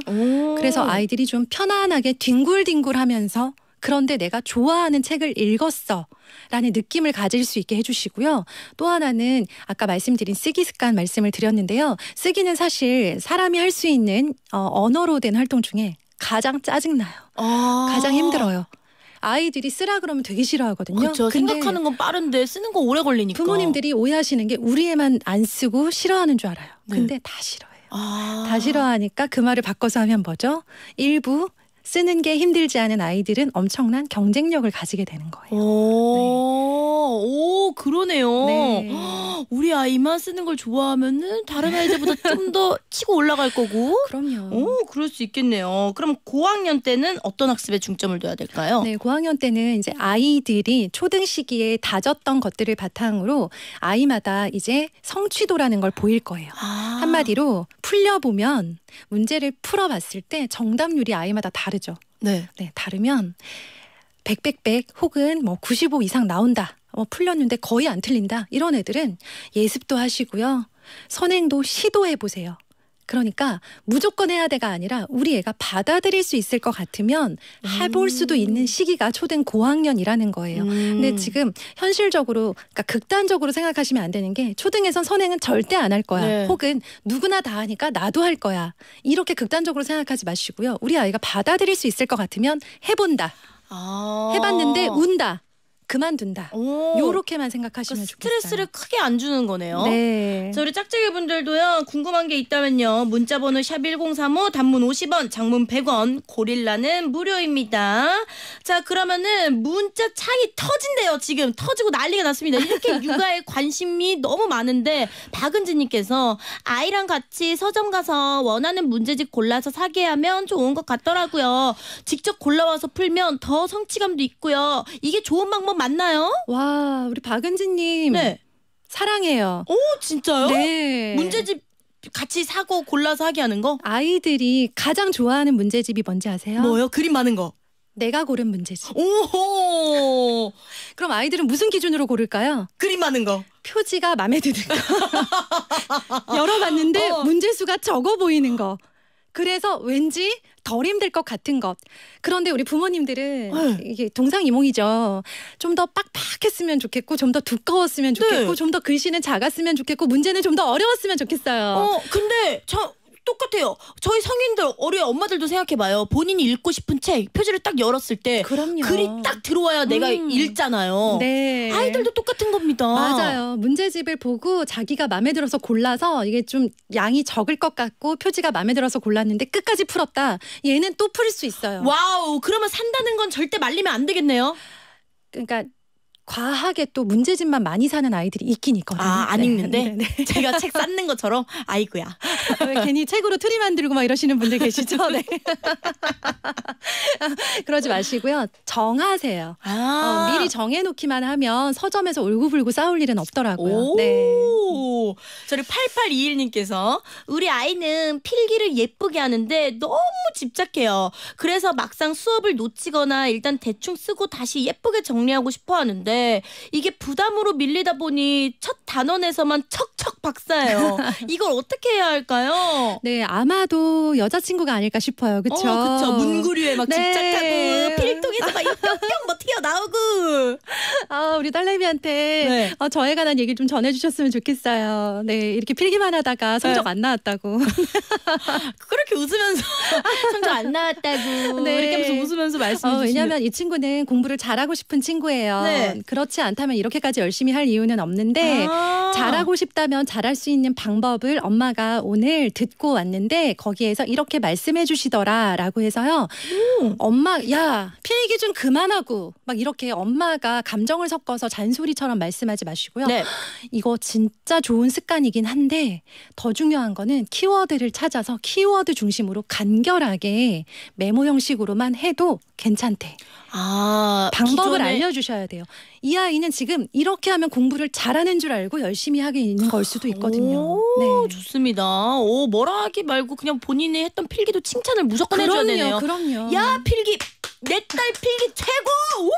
그래서 아이들이 좀 편안하게 뒹굴뒹굴하면서 그런데 내가 좋아하는 책을 읽었어. 라는 느낌을 가질 수 있게 해주시고요. 또 하나는 아까 말씀드린 쓰기 습관 말씀을 드렸는데요. 쓰기는 사실 사람이 할 수 있는 어, 언어로 된 활동 중에 가장 짜증나요. 아. 가장 힘들어요. 아이들이 쓰라 그러면 되게 싫어하거든요. 그렇죠. 생각하는 건 빠른데 쓰는 건 오래 걸리니까. 부모님들이 오해하시는 게 우리 애만 안 쓰고 싫어하는 줄 알아요. 네. 근데 네. 다 싫어요. 아. 다 싫어하니까 그 말을 바꿔서 하면 뭐죠? 일부 쓰는 게 힘들지 않은 아이들은 엄청난 경쟁력을 가지게 되는 거예요. 오, 네. 오 그러네요. 네. 우리 아이만 쓰는 걸 좋아하면은 다른 아이들보다 좀 더 치고 올라갈 거고. 그럼요. 오, 그럴 수 있겠네요. 그럼 고학년 때는 어떤 학습에 중점을 둬야 될까요? 네, 고학년 때는 이제 아이들이 초등 시기에 다졌던 것들을 바탕으로 아이마다 이제 성취도라는 걸 보일 거예요. 아. 한마디로 풀려 보면 문제를 풀어봤을 때 정답률이 아이마다 다르죠. 네. 네 다르면 100, 100 혹은 뭐 95 이상 나온다. 어, 풀렸는데 거의 안 틀린다. 이런 애들은 예습도 하시고요. 선행도 시도해 보세요. 그러니까 무조건 해야 돼가 아니라 우리 애가 받아들일 수 있을 것 같으면 해볼 음. 수도 있는 시기가 초등 고학년이라는 거예요. 음. 근데 지금 현실적으로 그러니까 극단적으로 생각하시면 안 되는 게 초등에선 선행은 절대 안 할 거야. 네. 혹은 누구나 다 하니까 나도 할 거야. 이렇게 극단적으로 생각하지 마시고요. 우리 아이가 받아들일 수 있을 것 같으면 해본다. 아. 해봤는데 운다. 그만둔다. 요렇게만 생각하시면 그러니까 좋겠어요. 스트레스를 크게 안 주는 거네요. 네. 자, 우리 짝짝이 분들도요. 궁금한 게 있다면요. 문자 번호 샵1035 단문 50원, 장문 100원, 고릴라는 무료입니다. 자, 그러면은 문자 창이 터진대요. 지금 터지고 난리가 났습니다. 이렇게 육아에 관심이 너무 많은데 박은지 님께서 아이랑 같이 서점 가서 원하는 문제집 골라서 사게 하면 좋은 것 같더라고요. 직접 골라와서 풀면 더 성취감도 있고요. 이게 좋은 방법 한번 만나요. 와, 우리 박은지님. 네. 사랑해요. 오, 진짜요? 네. 문제집 같이 사고 골라서 하게 하는 거? 아이들이 가장 좋아하는 문제집이 뭔지 아세요? 뭐요? 그림 많은 거. 내가 고른 문제집. 오호! 그럼 아이들은 무슨 기준으로 고를까요? 그림 많은 거. 표지가 마음에 드는 거. 열어봤는데 어. 문제수가 적어 보이는 거. 그래서 왠지 덜 힘들 것 같은 것. 그런데 우리 부모님들은 네. 이게 동상이몽이죠. 좀 더 빡빡했으면 좋겠고, 좀 더 두꺼웠으면 좋겠고, 네. 좀더 글씨는 작았으면 좋겠고, 문제는 좀 더 어려웠으면 좋겠어요. 어, 근데 저 똑같아요. 저희 성인들 어려 엄마들도 생각해봐요. 본인이 읽고 싶은 책 표지를 딱 열었을 때 그럼요. 글이 딱 들어와야 내가 음. 읽잖아요. 네. 아이들도 똑같은 겁니다. 맞아요. 문제집을 보고 자기가 마음에 들어서 골라서 이게 좀 양이 적을 것 같고 표지가 마음에 들어서 골랐는데 끝까지 풀었다. 얘는 또 풀 수 있어요. 와우. 그러면 산다는 건 절대 말리면 안 되겠네요. 그러니까 과하게 또 문제집만 많이 사는 아이들이 있긴 있거든요. 아, 안 네. 읽는데? 네, 네. 제가 책 쌓는 것처럼 아이구야. 아, 괜히 책으로 틀이 만들고 막 이러시는 분들 계시죠? 네. 그러지 마시고요. 정하세요. 아 어, 미리 정해놓기만 하면 서점에서 울고불고 싸울 일은 없더라고요. 네. 저희 8821님께서 우리 아이는 필기를 예쁘게 하는데 너무 집착해요. 그래서 막상 수업을 놓치거나 일단 대충 쓰고 다시 예쁘게 정리하고 싶어 하는데 있데 이게 부담으로 밀리다 보니 첫 단원에서만 척척 박사예요. 이걸 어떻게 해야 할까요? 네, 아마도 여자친구가 아닐까 싶어요. 어, 그쵸 어, 그쵸 문구류에 막 네. 집착하고 필통에서 막 뿅뿅 뭐 튀어나오고. 아, 우리 딸내미한테 네. 어, 저에 관한 얘기 를좀 전해 주셨으면 좋겠어요. 네, 이렇게 필기만 하다가 성적 네. 안 나왔다고. 그렇게 웃으면서 성적 안 나왔다고. 네. 이렇게 하면서 웃으면서 말씀해 어, 주시면 왜냐면 이 친구는 공부를 잘하고 싶은 친구예요. 네. 그렇지 않다면 이렇게까지 열심히 할 이유는 없는데 아 잘하고 싶다면 잘할 수 있는 방법을 엄마가 오늘 듣고 왔는데 거기에서 이렇게 말씀해 주시더라라고 해서요. 음. 엄마 야 필기 좀 그만하고 막 이렇게 엄마가 감정을 섞어서 잔소리처럼 말씀하지 마시고요. 네. 이거 진짜 좋은 습관이긴 한데 더 중요한 거는 키워드를 찾아서 키워드 중심으로 간결하게 메모 형식으로만 해도 괜찮대. 아, 방법을 기존에... 알려주셔야 돼요. 이 아이는 지금 이렇게 하면 공부를 잘하는 줄 알고 열심히 하게 있는 걸 수도 있거든요. 오, 네. 좋습니다. 오, 뭐라 하기 말고 그냥 본인이 했던 필기도 칭찬을 무조건 그럼요, 해줘야 되네요. 그럼요. 야, 필기 내딸 필기 최고! 우후!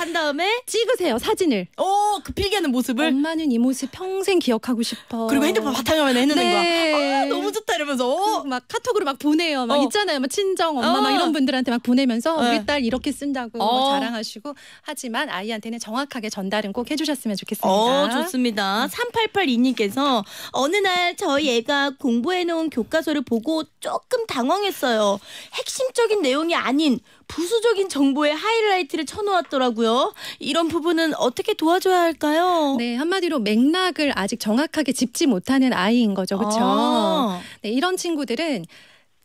한 다음에 찍으세요 사진을. 오, 어, 그 필기하는 모습을. 엄마는 이 모습 평생 기억하고 싶어. 그리고 핸드폰 바탕화면 해는 네. 거야. 아, 네. 너무 좋다 이러면서. 어. 그 막 카톡으로 막 보내요. 막 어. 있잖아요. 막 친정 엄마 어. 막 이런 분들한테 막 보내면서 네. 우리 딸 이렇게 쓴다고 뭐 자랑하시고 하지만 아이한테는 정확하게 전달은 꼭 해주셨으면 좋겠습니다. 어, 좋습니다. 3882님께서 어느 날 저희 애가 공부해놓은 교과서를 보고 조금 당황했어요. 핵심적인 내용이 아닌 부수적인 정보에 하이라이트를 쳐놓았더라고요. 이런 부분은 어떻게 도와줘야 할까요? 네, 한마디로 맥락을 아직 정확하게 짚지 못하는 아이인 거죠. 그렇죠? 아. 네, 이런 친구들은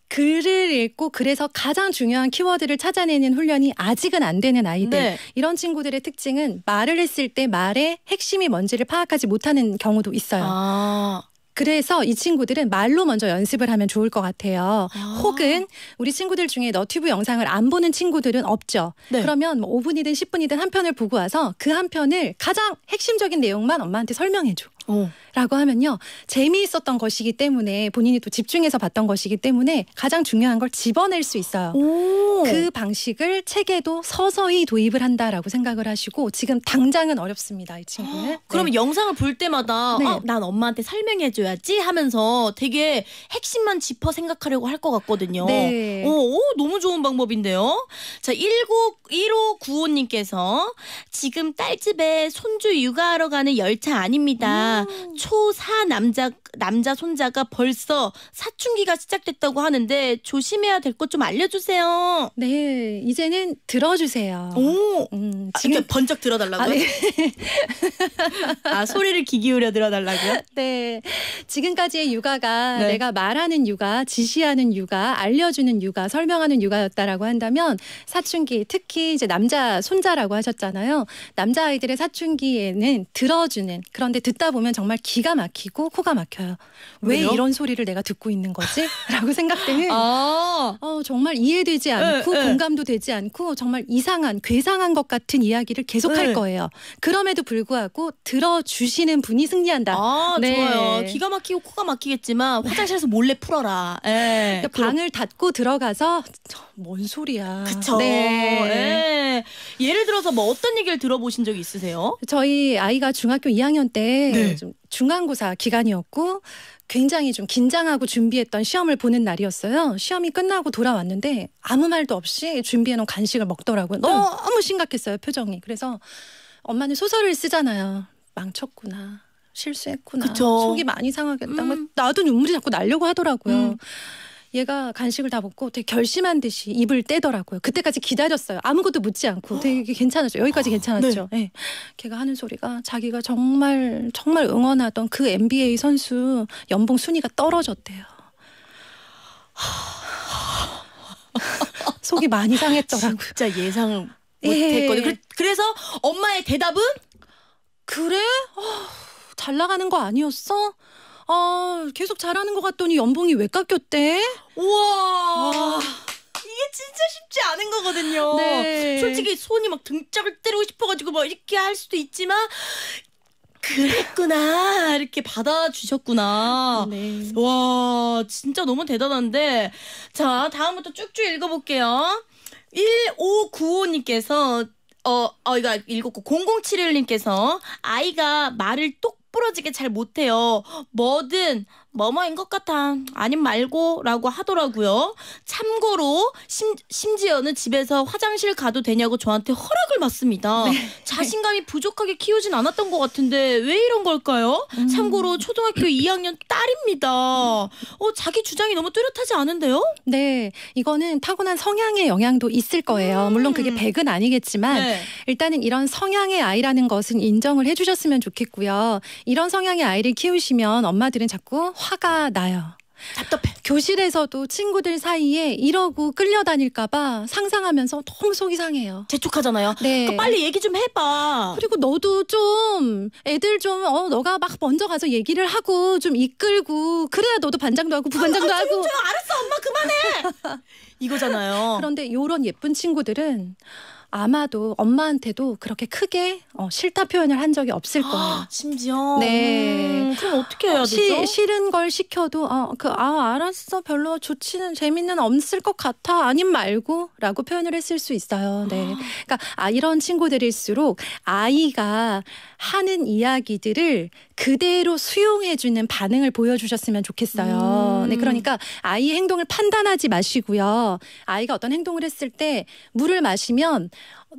글을 읽고 그래서 가장 중요한 키워드를 찾아내는 훈련이 아직은 안 되는 아이들 네. 이런 친구들의 특징은 말을 했을 때 말의 핵심이 뭔지를 파악하지 못하는 경우도 있어요. 아. 그래서 이 친구들은 말로 먼저 연습을 하면 좋을 것 같아요. 아. 혹은 우리 친구들 중에 너튜브 영상을 안 보는 친구들은 없죠. 네. 그러면 뭐 5분이든 10분이든 한 편을 보고 와서 그 한 편을 가장 핵심적인 내용만 엄마한테 설명해줘. 어. 라고 하면요. 재미있었던 것이기 때문에 본인이 또 집중해서 봤던 것이기 때문에 가장 중요한 걸 집어낼 수 있어요. 오. 그 방식을 책에도 서서히 도입을 한다라고 생각을 하시고 지금 당장은 어렵습니다. 이 친구는. 어, 그러면 네. 영상을 볼 때마다 어, 네. 아, 난 엄마한테 설명해줘야지 하면서 되게 핵심만 짚어 생각하려고 할 것 같거든요. 네. 오, 오, 너무 좋은 방법인데요. 자, 19, 1595님께서 지금 딸집에 손주 육아하러 가는 열차 아닙니다. 오. 초사 남자 남자 손자가 벌써 사춘기가 시작됐다고 하는데 조심해야 될 것 좀 알려주세요. 네, 이제는 들어주세요. 오, 아, 음, 지금 아, 번쩍 들어달라고요? 아, 네. 아, 소리를 귀 기울여 들어달라고요? 네, 지금까지의 육아가 네. 내가 말하는 육아, 지시하는 육아, 알려주는 육아, 설명하는 육아였다라고 한다면 사춘기, 특히 이제 남자 손자라고 하셨잖아요. 남자 아이들의 사춘기에는 들어주는 그런데 듣다 보면 정말 기가 막히고 코가 막혀요. 같아요. 왜요? 이런 소리를 내가 듣고 있는 거지? 라고 생각되는 아 어, 정말 이해되지 예, 않고 에, 예. 공감도 되지 않고 정말 이상한 괴상한 것 같은 이야기를 계속할 네. 거예요. 그럼에도 불구하고 들어주시는 분이 승리한다. 아 네. 좋아요. 기가 막히고 코가 막히겠지만 네. 화장실에서 몰래 풀어라. 예. 그러니까 방을 닫고 들어가서 뭔 소리야. 그쵸. 네. 예를 들어서 뭐 어떤 얘기를 들어보신 적 있으세요? 저희 아이가 중학교 2학년 때 네. 중간고사 기간이었고 굉장히 좀 긴장하고 준비했던 시험을 보는 날이었어요. 시험이 끝나고 돌아왔는데 아무 말도 없이 준비해놓은 간식을 먹더라고요. 어. 너무 심각했어요 표정이. 그래서 엄마는 소설을 쓰잖아요. 망쳤구나. 실수했구나. 그쵸. 속이 많이 상하겠다. 뭐 음. 나도 눈물이 자꾸 나려고 하더라고요. 음. 얘가 간식을 다 먹고 되게 결심한 듯이 입을 떼더라고요. 그때까지 기다렸어요. 아무것도 묻지 않고 되게 아. 괜찮았죠. 여기까지 아, 괜찮았죠. 네. 네. 걔가 하는 소리가 자기가 정말 정말 응원하던 그 NBA 선수 연봉 순위가 떨어졌대요. 속이 많이 상했더라고요. 진짜 예상 예. 못했거든요. 예. 그래서 엄마의 대답은 그래? 어, 잘 나가는 거 아니었어? 아, 계속 잘하는 것 같더니 연봉이 왜 깎였대? 우와. 와. 이게 진짜 쉽지 않은 거거든요. 네. 솔직히 손이 막 등짝을 때리고 싶어가지고 뭐 이렇게 할 수도 있지만 그랬구나 이렇게 받아주셨구나 네. 와 진짜 너무 대단한데 자 다음부터 쭉쭉 읽어볼게요 1595님께서 어, 어, 이거 읽었고, 0071님께서 아이가 말을 똑 부러지게잘 못해요. 뭐든 뭐뭐인 것 같아. 아님 말고라고 하더라고요. 참고로 심, 심지어는 집에서 화장실 가도 되냐고 저한테 허락을 받습니다. 네. 자신감이 부족하게 키우진 않았던 것 같은데 왜 이런 걸까요? 음. 참고로 초등학교 2학년 딸입니다. 어 자기 주장이 너무 뚜렷하지 않은데요? 네, 이거는 타고난 성향의 영향도 있을 거예요. 음. 물론 그게 백은 아니겠지만 네. 일단은 이런 성향의 아이라는 것은 인정을 해주셨으면 좋겠고요. 이런 성향의 아이를 키우시면 엄마들은 자꾸 화가 나요. 답답해. 교실에서도 친구들 사이에 이러고 끌려다닐까봐 상상하면서 너무 속이 상해요. 재촉하잖아요. 네. 그 빨리 얘기 좀 해봐. 그리고 너도 좀 애들 좀 어, 너가 막 먼저 가서 얘기를 하고 좀 이끌고 그래야 너도 반장도 하고 부반장도 아, 아, 하고. 좀, 좀 알았어 엄마 그만해. 이거잖아요. 그런데 요런 예쁜 친구들은 아마도 엄마한테도 그렇게 크게 어, 싫다 표현을 한 적이 없을 아, 거예요. 심지어. 네. 음, 그럼 어떻게 해야 되죠? 시, 싫은 걸 시켜도 어, 그, 아 알았어 별로 좋지는 재미는 없을 것 같아 아님 말고라고 표현을 했을 수 있어요. 네. 아. 그러니까 아, 이런 친구들일수록 아이가 하는 이야기들을 그대로 수용해주는 반응을 보여주셨으면 좋겠어요. 음. 네, 그러니까 아이 의 행동을 판단하지 마시고요. 아이가 어떤 행동을 했을 때 물을 마시면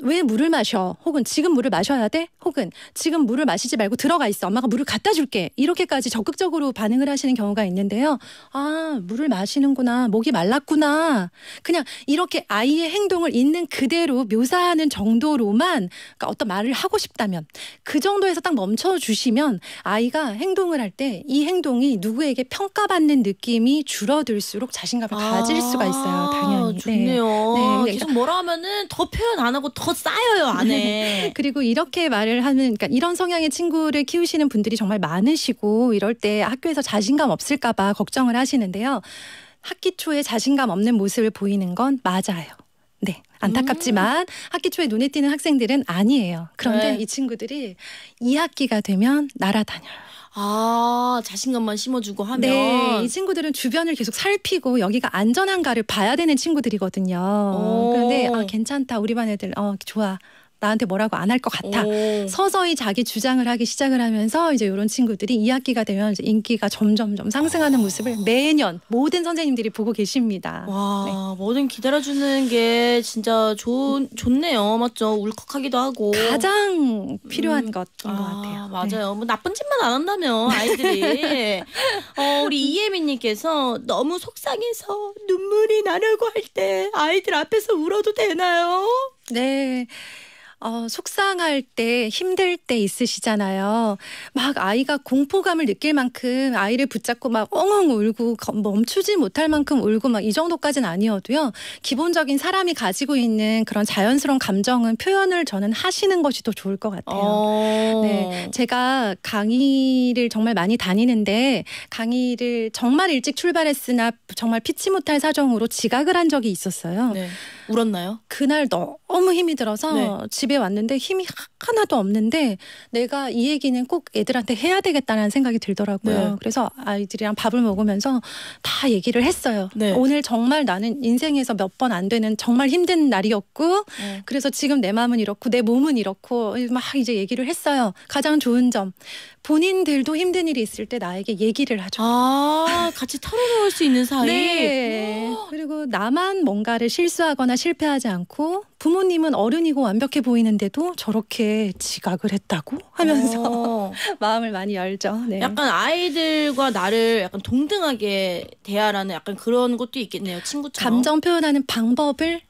왜 물을 마셔? 혹은 지금 물을 마셔야 돼? 혹은 지금 물을 마시지 말고 들어가 있어. 엄마가 물을 갖다 줄게. 이렇게까지 적극적으로 반응을 하시는 경우가 있는데요. 아, 물을 마시는구나. 목이 말랐구나. 그냥 이렇게 아이의 행동을 있는 그대로 묘사하는 정도로만 그러니까 어떤 말을 하고 싶다면 그 정도에서 딱 멈춰 주시면 아이가 행동을 할 때 이 행동이 누구에게 평가받는 느낌이 줄어들수록 자신감을 아, 가질 수가 있어요. 당연히. 아, 좋네요. 네. 네. 네. 계속 그러니 뭐라 하면은 더 표현 안 하고 더더 쌓여요 안에. 그리고 이렇게 말을 하는 그러니까 이런 성향의 친구를 키우시는 분들이 정말 많으시고 이럴 때 학교에서 자신감 없을까봐 걱정을 하시는데요. 학기 초에 자신감 없는 모습을 보이는 건 맞아요. 네. 안타깝지만 음. 학기 초에 눈에 띄는 학생들은 아니에요. 그런데 네. 이 친구들이 2학기가 되면 날아다녀요. 아, 자신감만 심어주고 네, 하면. 네, 이 친구들은 주변을 계속 살피고 여기가 안전한가를 봐야 되는 친구들이거든요. 오. 그런데 아, 괜찮다. 우리 반 애들 어, 좋아. 나한테 뭐라고 안 할 것 같아. 오. 서서히 자기 주장을 하기 시작을 하면서 이제 이런 친구들이 2학기가 되면 인기가 점점점 상승하는 오. 모습을 매년 모든 선생님들이 보고 계십니다. 와, 네. 뭐든 기다려주는 게 진짜 좋, 은 좋네요. 맞죠? 울컥하기도 하고. 가장 음. 필요한 음. 것인 아, 것 같아요. 네. 맞아요. 네. 뭐 나쁜 짓만 안 한다면 아이들이. 어, 우리 이예민님께서 너무 속상해서 눈물이 나려고 할 때 아이들 앞에서 울어도 되나요? 네. 어, 속상할 때 힘들 때 있으시잖아요. 막 아이가 공포감을 느낄 만큼 아이를 붙잡고 막 엉엉 울고 멈추지 못할 만큼 울고 막 이 정도까지는 아니어도요. 기본적인 사람이 가지고 있는 그런 자연스러운 감정은 표현을 저는 하시는 것이 더 좋을 것 같아요. 어. 네, 제가 강의를 정말 많이 다니는데 강의를 정말 일찍 출발했으나 정말 피치 못할 사정으로 지각을 한 적이 있었어요. 네. 울었나요? 그날 너무 힘이 들어서 네. 집에 왔는데 힘이 하나도 없는데 내가 이 얘기는 꼭 애들한테 해야 되겠다는 생각이 들더라고요. 네. 그래서 아이들이랑 밥을 먹으면서 다 얘기를 했어요. 네. 오늘 정말 나는 인생에서 몇 번 안 되는 정말 힘든 날이었고 네. 그래서 지금 내 마음은 이렇고 내 몸은 이렇고 막 이제 얘기를 했어요. 가장 좋은 점. 본인들도 힘든 일이 있을 때 나에게 얘기를 하죠. 아, 같이 털어놓을 수 있는 사이. 네. 오. 그리고 나만 뭔가를 실수하거나 실패하지 않고 부모님은 어른이고 완벽해 보이는데도 저렇게 지각을 했다고 하면서 어. 마음을 많이 열죠. 네. 약간 아이들과 나를 약간 동등하게 대하라는 약간 그런 것도 있겠네요. 친구처럼. 감정 표현하는 방법을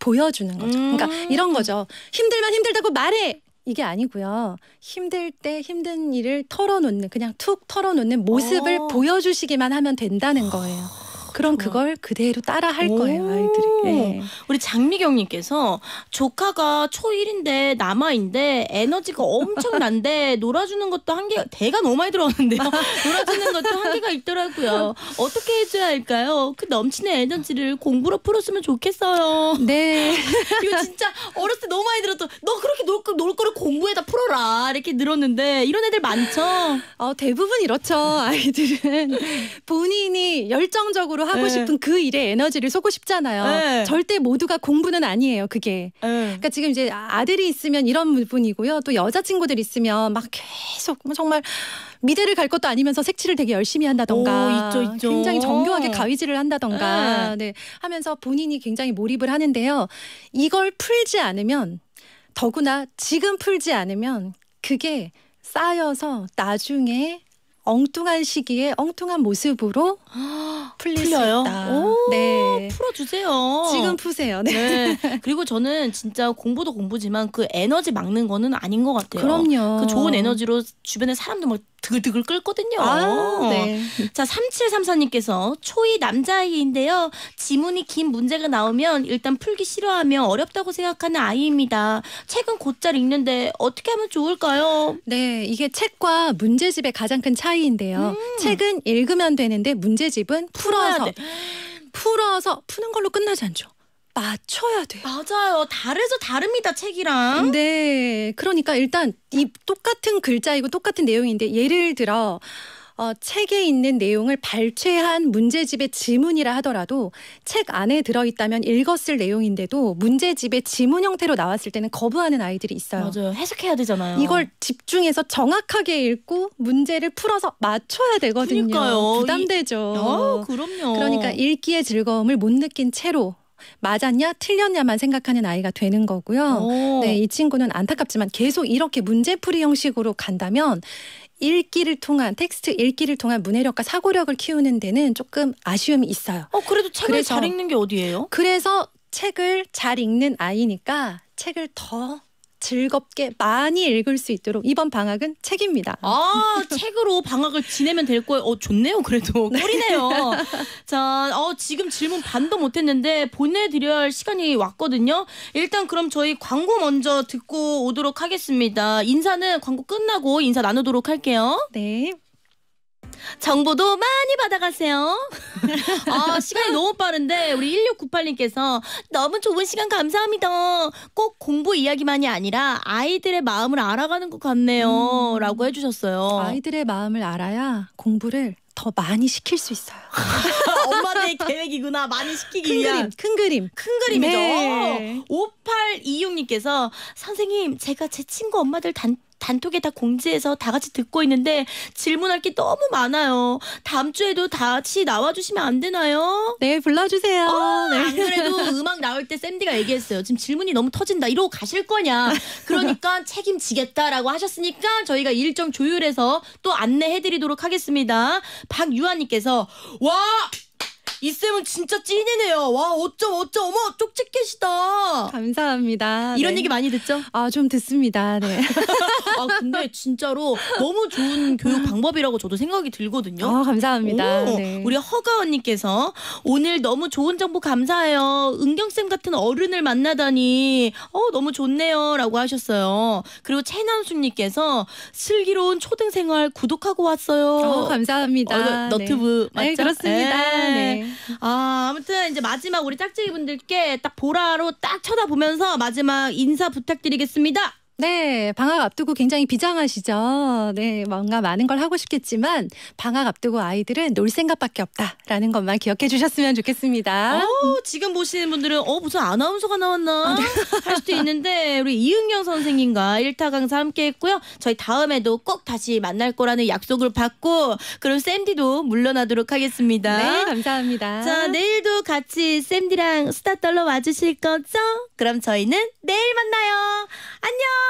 보여주는 거죠. 그러니까 음. 그러니까 이런 거죠. 힘들면 힘들다고 말해. 이게 아니고요. 힘들 때 힘든 일을 털어놓는 그냥 툭 털어놓는 모습을 오. 어. 보여주시기만 하면 된다는 거예요. 그럼 좋아. 그걸 그대로 따라 할 거예요, 아이들이. 네. 우리 장미경님께서 조카가 초1인데 남아인데 에너지가 엄청난데 놀아주는 것도 한계 대가 너무 많이 들어왔는데요. 놀아주는 것도 한계가 있더라고요. 어떻게 해줘야 할까요? 그 넘치는 에너지를 공부로 풀었으면 좋겠어요. 네. 이거 진짜 어렸을 때 너무 많이 들었던 너 그렇게 놀, 놀 거를 공부에다 풀어라 이렇게 늘었는데 이런 애들 많죠? 어, 대부분 이렇죠. 아이들은 본인이 열정적으로 열정으로 하고 네. 싶은 그 일에 에너지를 쏟고 싶잖아요. 네. 절대 모두가 공부는 아니에요. 그게. 네. 그러니까 지금 이제 아들이 있으면 이런 분이고요. 또 여자친구들 있으면 막 계속 뭐 정말 미대를 갈 것도 아니면서 색칠을 되게 열심히 한다던가 오, 있죠, 있죠. 굉장히 정교하게 가위질을 한다던가 네. 하면서 본인이 굉장히 몰입을 하는데요. 이걸 풀지 않으면 더구나 지금 풀지 않으면 그게 쌓여서 나중에 엉뚱한 시기에 엉뚱한 모습으로 풀릴 풀려요? 수 있다. 오, 네. 풀어주세요. 지금 푸세요. 네. 네. 그리고 저는 진짜 공부도 공부지만 그 에너지 막는 거는 아닌 것 같아요. 그럼요. 그 좋은 에너지로 주변에 사람들막 뭐 드글드글 끓거든요. 아, 네. 자, 3734님께서 초이 남자아이인데요. 지문이 긴 문제가 나오면 일단 풀기 싫어하며 어렵다고 생각하는 아이입니다. 책은 곧잘 읽는데 어떻게 하면 좋을까요? 네, 이게 책과 문제집의 가장 큰 차이인데요. 음. 책은 읽으면 되는데 문제집은 풀어서 풀어서 푸는 걸로 끝나지 않죠. 맞춰야 돼. 맞아요. 다르서 다릅니다, 책이랑. 네. 그러니까 일단 이 똑같은 글자이고 똑같은 내용인데 예를 들어 어, 책에 있는 내용을 발췌한 문제집의 지문이라 하더라도 책 안에 들어있다면 읽었을 내용인데도 문제집의 지문 형태로 나왔을 때는 거부하는 아이들이 있어요. 맞아요. 해석해야 되잖아요. 이걸 집중해서 정확하게 읽고 문제를 풀어서 맞춰야 되거든요. 그러니까요. 부담되죠. 이... 아, 야, 그럼요. 그러니까 읽기의 즐거움을 못 느낀 채로 맞았냐 틀렸냐만 생각하는 아이가 되는 거고요. 네, 이 친구는 안타깝지만 계속 이렇게 문제풀이 형식으로 간다면 읽기를 통한 텍스트 읽기를 통한 문해력과 사고력을 키우는 데는 조금 아쉬움이 있어요. 어 그래도 책을 그래서, 잘 읽는 게 어디예요? 그래서 책을 잘 읽는 아이니까 책을 더 즐겁게 많이 읽을 수 있도록 이번 방학은 책입니다. 아 책으로 방학을 지내면 될 거예요. 어 좋네요. 그래도 네. 꿀이네요. 자, 어 지금 질문 반도 못했는데 보내드려야 할 시간이 왔거든요. 일단 그럼 저희 광고 먼저 듣고 오도록 하겠습니다. 인사는 광고 끝나고 인사 나누도록 할게요. 네. 정보도 많이 받아가세요. 아, 시간이 너무 빠른데 우리 1698님께서 너무 좋은 시간 감사합니다. 꼭 공부 이야기만이 아니라 아이들의 마음을 알아가는 것 같네요. 음. 라고 해주셨어요. 아이들의 마음을 알아야 공부를 더 많이 시킬 수 있어요. 엄마들의 계획이구나. 많이 시키기 큰 위한. 그림, 큰 그림. 큰 그림이죠. 네. 5826님께서 선생님 제가 제 친구 엄마들 단 단톡에 다 공지해서 다 같이 듣고 있는데 질문할 게 너무 많아요. 다음 주에도 같이 나와주시면 안 되나요? 네, 불러주세요. 어, 네. 안 그래도 음악 나올 때 샌디가 얘기했어요. 지금 질문이 너무 터진다. 이러고 가실 거냐. 그러니까 책임지겠다라고 하셨으니까 저희가 일정 조율해서 또 안내해드리도록 하겠습니다. 박유아님께서 와! 이 쌤은 진짜 찐이네요. 와 어쩜 어쩜 어머 쪽집게시다. 감사합니다. 이런 네. 얘기 많이 듣죠? 아좀 듣습니다. 네. 아 근데 진짜로 너무 좋은 교육 방법이라고 저도 생각이 들거든요. 아 감사합니다. 오, 네. 우리 허가 언니께서 오늘 너무 좋은 정보 감사해요. 은경 쌤 같은 어른을 만나다니 어 너무 좋네요라고 하셨어요. 그리고 채남수님께서 슬기로운 초등 생활 구독하고 왔어요. 어, 감사합니다. 어, 너튜브 네. 아, 맞죠? 예. 네, 그렇습니다. 네. 아, 아무튼 이제 마지막 우리 짝짝이 분들께 딱 보라로 딱 쳐다보면서 마지막 인사 부탁드리겠습니다. 네, 방학 앞두고 굉장히 비장하시죠. 네, 뭔가 많은 걸 하고 싶겠지만 방학 앞두고 아이들은 놀 생각밖에 없다라는 것만 기억해 주셨으면 좋겠습니다. 어, 지금 보시는 분들은 어 무슨 아나운서가 나왔나 아, 네. 할 수도 있는데 우리 이은영 선생님과 1타 강사 함께 했고요. 저희 다음에도 꼭 다시 만날 거라는 약속을 받고 그럼 샘디도 물러나도록 하겠습니다. 네, 감사합니다. 자, 내일도 같이 샘디랑 스타 떨러 와주실 거죠? 그럼 저희는 내일 만나요. 안녕!